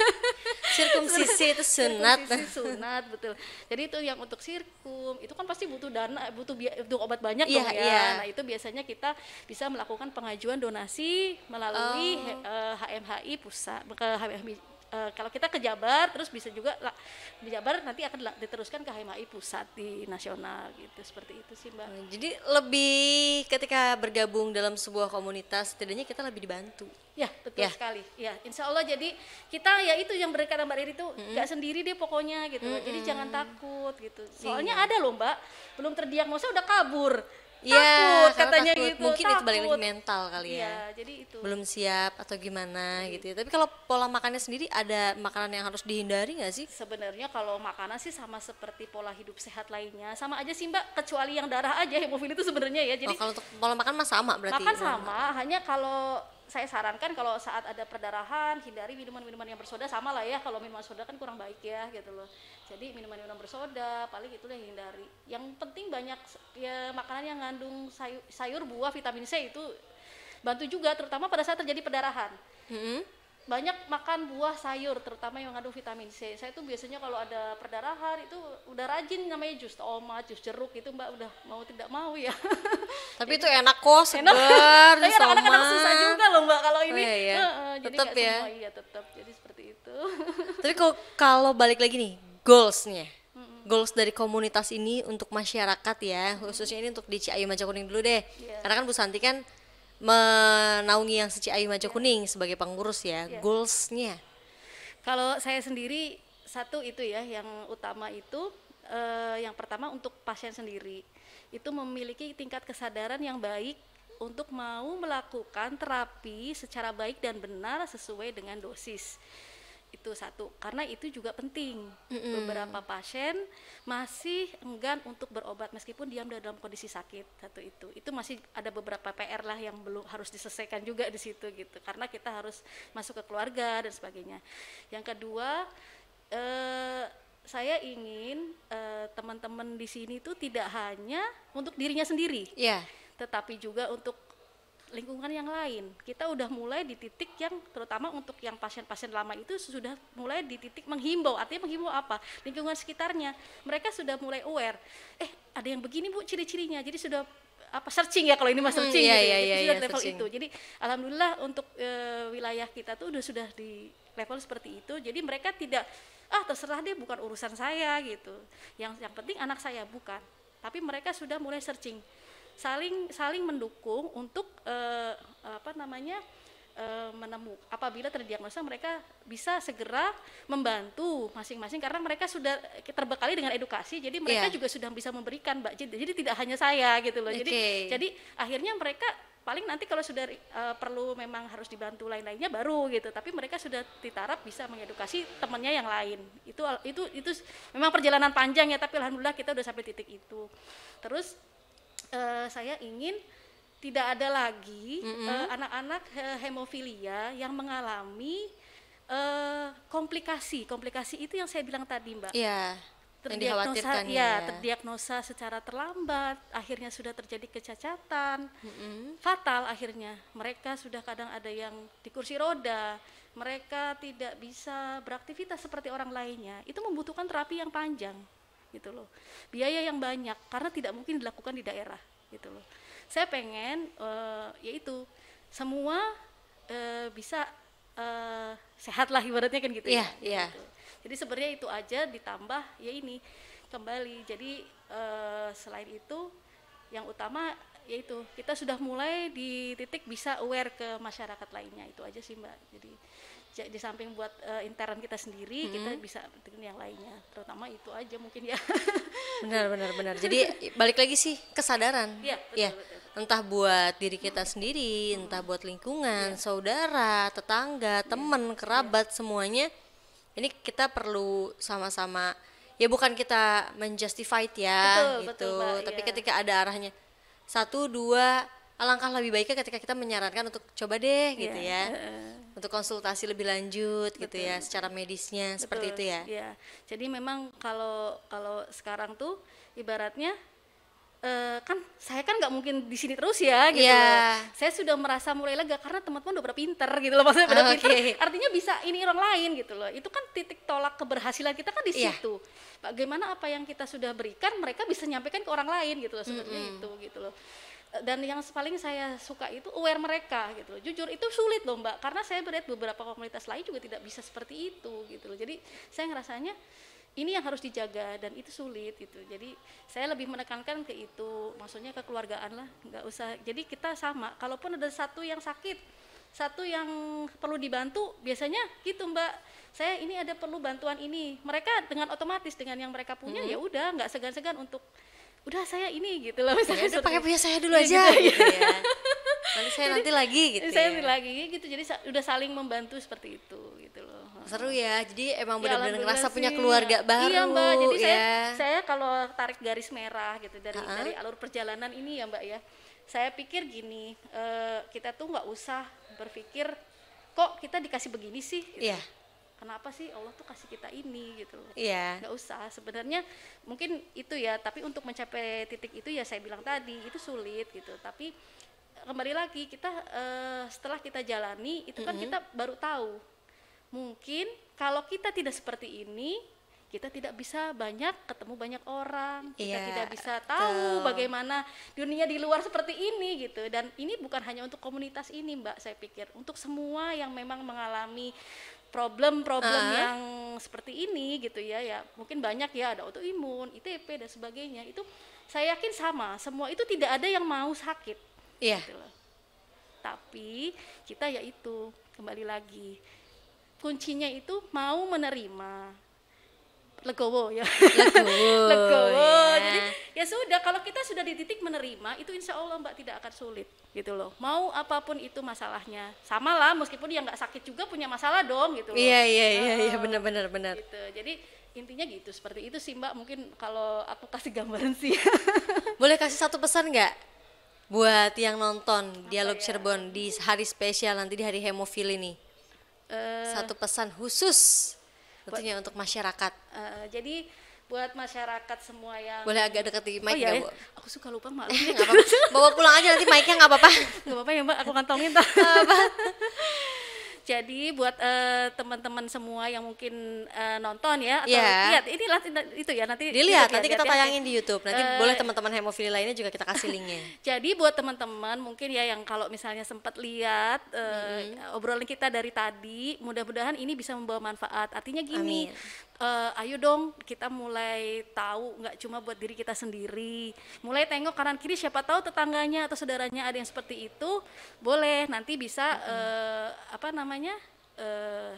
sirkum sisi itu sunat sirkum sunat betul jadi itu yang untuk sirkum itu kan pasti butuh dana butuh butuh obat banyak iya, dong ya iya. nah itu biasanya kita bisa melakukan pengajuan donasi melalui oh. HMHI eh, pusat ke HMHI e, kalau kita ke Jabar terus bisa juga lah, di Jabar nanti akan diteruskan ke HMI pusat di nasional gitu seperti itu sih mbak. Hmm, jadi lebih ketika bergabung dalam sebuah komunitas setidaknya kita lebih dibantu. Ya betul ya. sekali. Ya Insya Allah jadi kita ya itu yang berkata mbak Riri itu hmm. nggak mm -hmm. sendiri deh pokoknya gitu. Mm -hmm. Jadi jangan takut gitu. Iya. Soalnya -hmm. ada loh mbak belum terdiagnosa udah kabur. Iya, katanya takut. gitu. Mungkin takut. itu balik lagi mental kali ya. Iya, jadi itu. Belum siap atau gimana jadi. gitu ya. Tapi kalau pola makannya sendiri ada makanan yang harus dihindari nggak sih? Sebenarnya kalau makanan sih sama seperti pola hidup sehat lainnya. Sama aja sih Mbak, kecuali yang darah aja hemofili itu sebenarnya ya. Jadi oh, kalau untuk pola makan mah sama berarti. Makan ya. sama, hanya kalau saya sarankan kalau saat ada perdarahan hindari minuman-minuman yang bersoda sama lah ya kalau minuman soda kan kurang baik ya gitu loh jadi minuman-minuman bersoda paling itu yang hindari yang penting banyak ya makanan yang ngandung sayur, sayur buah vitamin C itu bantu juga terutama pada saat terjadi perdarahan mm -hmm banyak makan buah sayur terutama yang mengandung vitamin C saya tuh biasanya kalau ada perdarahan itu udah rajin namanya jus tomat jus jeruk itu mbak udah mau tidak mau ya tapi itu enak kok segar tapi anak-anak kadang susah juga loh mbak kalau ini oh, iya, iya. Uh, uh, tetap ya semua, iya tetap jadi seperti itu tapi kalau kalau balik lagi nih goalsnya goals dari komunitas ini untuk masyarakat ya khususnya ini untuk di Ciayu kuning dulu deh yeah. karena kan Bu Santi kan menaungi yang seci Ayu Maco Kuning sebagai pengurus ya, yeah. goalsnya? Kalau saya sendiri satu itu ya yang utama itu eh, yang pertama untuk pasien sendiri itu memiliki tingkat kesadaran yang baik untuk mau melakukan terapi secara baik dan benar sesuai dengan dosis itu satu karena itu juga penting mm-hmm. beberapa pasien masih enggan untuk berobat meskipun diam dalam kondisi sakit satu itu itu masih ada beberapa PR lah yang belum harus diselesaikan juga di situ gitu karena kita harus masuk ke keluarga dan sebagainya yang kedua eh, saya ingin teman eh, teman-teman di sini itu tidak hanya untuk dirinya sendiri yeah. tetapi juga untuk lingkungan yang lain. Kita udah mulai di titik yang terutama untuk yang pasien-pasien lama itu sudah mulai di titik menghimbau. Artinya menghimbau apa? Lingkungan sekitarnya. Mereka sudah mulai aware. Eh, ada yang begini Bu ciri-cirinya. Jadi sudah apa searching ya kalau ini mas hmm, searching hmm, iya, gitu, iya, iya, sudah iya, level searching. itu. Jadi alhamdulillah untuk e, wilayah kita tuh udah sudah di level seperti itu. Jadi mereka tidak ah terserah deh bukan urusan saya gitu. Yang yang penting anak saya bukan. Tapi mereka sudah mulai searching saling saling mendukung untuk uh, apa namanya eh, menemukan apabila terdiagnosa mereka bisa segera membantu masing-masing karena mereka sudah terbekali dengan edukasi jadi mereka yeah. juga sudah bisa memberikan mbak jadi, jadi tidak hanya saya gitu loh okay. jadi jadi akhirnya mereka paling nanti kalau sudah uh, perlu memang harus dibantu lain-lainnya baru gitu tapi mereka sudah ditarap bisa mengedukasi temannya yang lain itu itu itu memang perjalanan panjang ya tapi alhamdulillah kita udah sampai titik itu terus Eh, saya ingin tidak ada lagi eh, anak-anak mm -hmm. uh, hemofilia yang mengalami komplikasi. Komplikasi itu yang saya bilang tadi, Mbak. Iya. Terdiagnosa, ya, ya, terdiagnosa secara terlambat, akhirnya sudah terjadi kecacatan, mm -hmm. fatal akhirnya. Mereka sudah kadang ada yang di kursi roda, mereka tidak bisa beraktivitas seperti orang lainnya. Itu membutuhkan terapi yang panjang gitu loh biaya yang banyak karena tidak mungkin dilakukan di daerah gitu loh saya pengen uh, eh, yaitu semua uh, bisa uh, sehat lah ibaratnya kan gitu yeah, ya yeah. Iya. Gitu. jadi sebenarnya itu aja ditambah ya ini kembali jadi uh, selain itu yang utama yaitu kita sudah mulai di titik bisa aware ke masyarakat lainnya itu aja sih mbak jadi di samping buat uh, intern kita sendiri hmm. kita bisa dengan yang lainnya terutama itu aja mungkin ya benar benar benar jadi balik lagi sih kesadaran ya, betul, ya. Betul, betul. entah buat diri kita hmm. sendiri hmm. entah buat lingkungan ya. saudara tetangga iya, teman iya. kerabat ya. semuanya ini kita perlu sama-sama ya bukan kita menjustify ya betul, gitu betul, tapi ya. ketika ada arahnya satu dua alangkah lebih baiknya ketika kita menyarankan untuk coba deh gitu gitu ya untuk konsultasi lebih lanjut Betul. gitu ya secara medisnya Betul. seperti itu ya. ya. Jadi memang kalau kalau sekarang tuh ibaratnya Uh, kan saya kan nggak mungkin di sini terus ya gitu. Yeah. Saya sudah merasa mulai lega karena teman-teman udah pada pinter gitu loh maksudnya pada okay. Oh, pinter. Artinya bisa ini orang lain gitu loh. Itu kan titik tolak keberhasilan kita kan di yeah. situ. Bagaimana apa yang kita sudah berikan mereka bisa nyampaikan ke orang lain gitu loh sebetulnya mm -hmm. itu gitu loh dan yang paling saya suka itu aware mereka gitu loh. Jujur itu sulit loh Mbak, karena saya melihat beberapa komunitas lain juga tidak bisa seperti itu gitu loh. Jadi saya ngerasanya ini yang harus dijaga dan itu sulit gitu. Jadi saya lebih menekankan ke itu, maksudnya kekeluargaan lah, nggak usah. Jadi kita sama, kalaupun ada satu yang sakit, satu yang perlu dibantu, biasanya gitu Mbak. Saya ini ada perlu bantuan ini. Mereka dengan otomatis dengan yang mereka punya -hmm. ya udah nggak segan-segan untuk udah saya ini gitu loh misalnya ya, pakai punya saya dulu ya, aja gitu, gitu ya. ya. nanti saya jadi, nanti lagi gitu saya nanti ya. lagi gitu jadi sa udah saling membantu seperti itu gitu loh seru ya jadi emang benar-benar ya, ngerasa sih. punya keluarga baru iya mbak jadi ya. saya saya kalau tarik garis merah gitu dari uh -huh. dari alur perjalanan ini ya mbak ya saya pikir gini uh, kita tuh nggak usah berpikir kok kita dikasih begini sih gitu. yeah kenapa sih Allah tuh kasih kita ini gitu loh yeah. Gak usah sebenarnya mungkin itu ya tapi untuk mencapai titik itu ya saya bilang tadi itu sulit gitu tapi eh, kembali lagi kita uh, setelah kita jalani itu kan mm -hmm. kita baru tahu mungkin kalau kita tidak seperti ini kita tidak bisa banyak ketemu banyak orang kita yeah, tidak bisa tahu tuh. bagaimana dunia di luar seperti ini gitu dan ini bukan hanya untuk komunitas ini mbak saya pikir untuk semua yang memang mengalami problem-problem uh. yang seperti ini gitu ya ya mungkin banyak ya ada autoimun, ITP dan sebagainya itu saya yakin sama semua itu tidak ada yang mau sakit yeah. gitu loh. tapi kita yaitu kembali lagi kuncinya itu mau menerima legowo ya legowo legowo ya. jadi ya sudah kalau kita sudah di titik menerima itu insya Allah mbak tidak akan sulit gitu loh mau apapun itu masalahnya sama lah meskipun yang nggak sakit juga punya masalah dong gitu iya iya iya iya benar benar benar gitu jadi intinya gitu seperti itu sih mbak mungkin kalau aku kasih gambaran sih boleh kasih satu pesan nggak buat yang nonton Apa dialog ya? Cirebon di hari spesial nanti di hari hemofil ini uh, satu pesan khusus tentunya buat, untuk masyarakat. Uh, jadi buat masyarakat semua yang boleh agak deket di mic oh, iya, ya, Bu. Aku suka lupa malu ini apa-apa. Bawa pulang aja nanti mic-nya nggak apa-apa. Nggak apa-apa ya Mbak, aku ngantongin uh, Jadi buat uh, teman-teman semua yang mungkin uh, nonton ya atau yeah. lihat latin, itu ya nanti dilihat ya, nanti lihat, kita tayangin ya. di YouTube. Nanti uh, boleh teman-teman hemofili lainnya juga kita kasih linknya. Jadi buat teman-teman mungkin ya yang kalau misalnya sempat lihat uh, mm-hmm. obrolan kita dari tadi, mudah-mudahan ini bisa membawa manfaat. Artinya gini, Uh, ayo dong kita mulai tahu nggak cuma buat diri kita sendiri, mulai tengok kanan kiri siapa tahu tetangganya atau saudaranya ada yang seperti itu, boleh nanti bisa mm-hmm. uh, apa namanya namanya uh,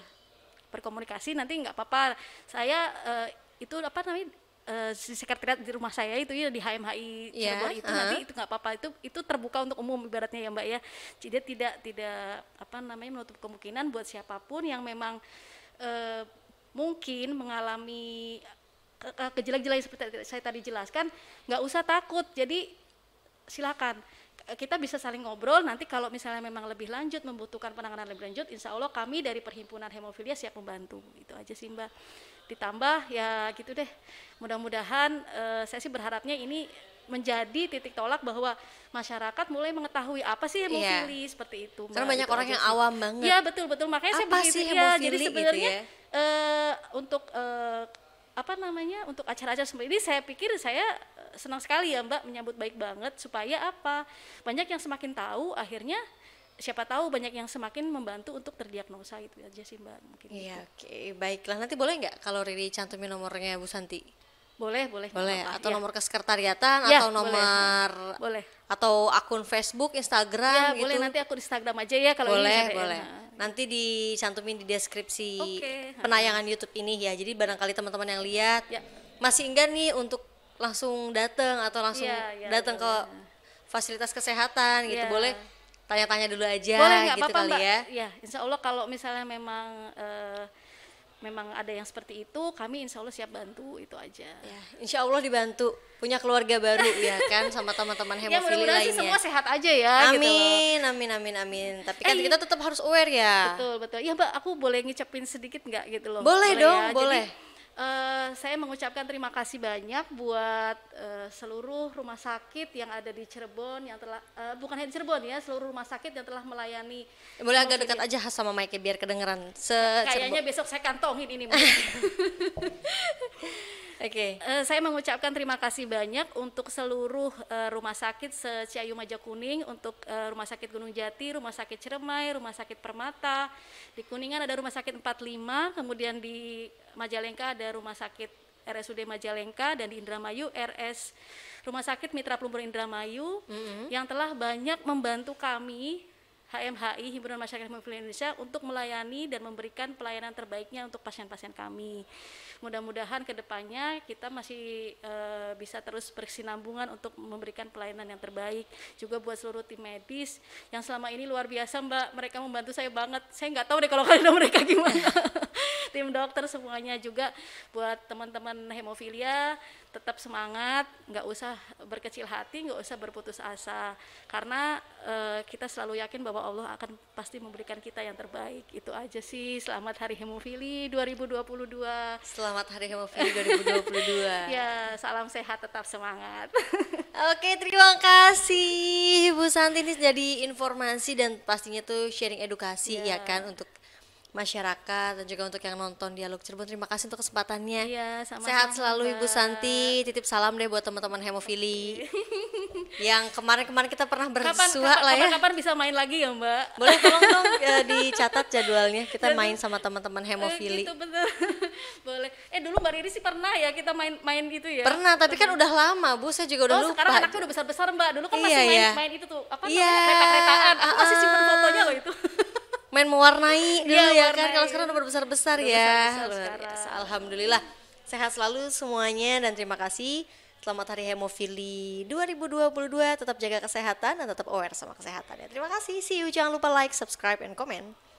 berkomunikasi nanti nggak apa-apa saya uh, itu apa namanya uh, eh, di sekretariat di rumah saya itu ya di HMHI yeah, ya, itu uh. nanti itu nggak apa-apa itu itu terbuka untuk umum ibaratnya ya Mbak ya jadi tidak tidak apa namanya menutup kemungkinan buat siapapun yang memang uh, mungkin mengalami kejelek-jelek seperti saya tadi jelaskan nggak usah takut jadi silakan kita bisa saling ngobrol nanti kalau misalnya memang lebih lanjut membutuhkan penanganan lebih lanjut insya Allah kami dari perhimpunan hemofilia siap membantu itu aja sih mbak ditambah ya gitu deh mudah-mudahan eh, saya sih berharapnya ini menjadi titik tolak bahwa masyarakat mulai mengetahui apa sih iya. hemofili yeah. seperti itu mbak. karena banyak itu orang yang sih. awam banget ya betul betul makanya apa saya begitu sih ya jadi gitu sebenarnya ya? Eh, untuk eh, apa namanya untuk acara-acara seperti ini saya pikir saya senang sekali ya Mbak menyambut baik banget supaya apa? Banyak yang semakin tahu akhirnya siapa tahu banyak yang semakin membantu untuk terdiagnosa itu aja sih Mbak mungkin. Iya, gitu. oke. Okay. Baiklah, nanti boleh nggak kalau Riri cantumin nomornya Bu Santi? Boleh, boleh. Boleh, apa, atau ya. nomor kesekretariatan ya, atau nomor boleh. Atau akun Facebook, Instagram ya, gitu. boleh nanti akun Instagram aja ya kalau boleh, ini boleh. Enak. Iya. nanti dicantumin di deskripsi okay. penayangan YouTube ini ya. Jadi barangkali teman-teman yang lihat ya. masih enggak nih untuk langsung datang atau langsung yeah, yeah, datang yeah, ke yeah. fasilitas kesehatan yeah. gitu iya. boleh tanya-tanya dulu aja boleh, gitu apa -apa, kali ya. Ya, insya Allah kalau misalnya memang uh, memang ada yang seperti itu, kami insya Allah siap bantu itu aja. Ya, insya Allah dibantu punya keluarga baru ya kan sama teman-teman ya, hemofili ya, mudah lainnya. Sih semua sehat aja ya. Gitu amin, gitu amin, amin, amin. Tapi kan eh, kita tetap harus aware ya. Betul, betul. Ya Mbak, aku boleh ngicapin sedikit nggak gitu loh? Boleh dong, ya. boleh. Jadi, Eh, saya mengucapkan terima kasih banyak buat uh, seluruh rumah sakit yang ada di Cirebon yang telah uh, bukan hanya di Cirebon ya, seluruh rumah sakit yang telah melayani. Boleh agak dekat aja sama mic biar kedengeran. Kayaknya besok saya kantongin ini. Oke. okay. Uh, saya mengucapkan terima kasih banyak untuk seluruh uh, rumah sakit se-Ciayu Kuning, untuk uh, Rumah Sakit Gunung Jati, Rumah Sakit Ciremai, Rumah Sakit Permata. Di Kuningan ada Rumah Sakit 45, kemudian di Majalengka ada rumah sakit RSUD Majalengka dan di Indramayu RS Rumah Sakit Mitra Plumbur Indramayu mm-hmm. yang telah banyak membantu kami HMHI Himpunan Masyarakat Hemofilia Indonesia untuk melayani dan memberikan pelayanan terbaiknya untuk pasien-pasien kami. Mudah-mudahan kedepannya kita masih e, bisa terus bersinambungan untuk memberikan pelayanan yang terbaik juga buat seluruh tim medis yang selama ini luar biasa Mbak, mereka membantu saya banget. Saya nggak tahu deh kalau kalian mereka gimana tim dokter semuanya juga buat teman-teman hemofilia tetap semangat, nggak usah berkecil hati, nggak usah berputus asa karena e, kita selalu yakin bahwa Allah akan pasti memberikan kita yang terbaik. Itu aja sih. Selamat Hari Hemofili 2022. Selamat Hari Hemofili 2022. ya, salam sehat tetap semangat. Oke, terima kasih Bu Santi ini jadi informasi dan pastinya tuh sharing edukasi ya, ya kan untuk masyarakat dan juga untuk yang nonton dialog Cirebon terima kasih untuk kesempatannya iya, sama sehat sama selalu Ibu Santi titip salam deh buat teman-teman hemofili yang kemarin-kemarin kita pernah bersuah kapan, kapan, lah ya kapan, kapan bisa main lagi ya Mbak boleh tolong dong ya, dicatat jadwalnya kita main sama teman-teman eh, hemofili gitu betul boleh eh dulu Mbak Riri sih pernah ya kita main main gitu ya pernah tapi kan udah lama Bu saya juga udah oh, lupa sekarang anaknya udah besar-besar Mbak dulu kan iya, masih main, iya. main itu tuh apa iya, namanya kereta-keretaan aku masih ah, ah, simpen ah. fotonya loh itu main mewarnai iya, dulu ya, ya kan kalau sekarang udah berbesar besar ya besar -besar alhamdulillah sehat selalu semuanya dan terima kasih Selamat Hari Hemofili 2022. Tetap jaga kesehatan dan tetap aware sama kesehatan ya. Terima kasih. See you. Jangan lupa like, subscribe, and comment.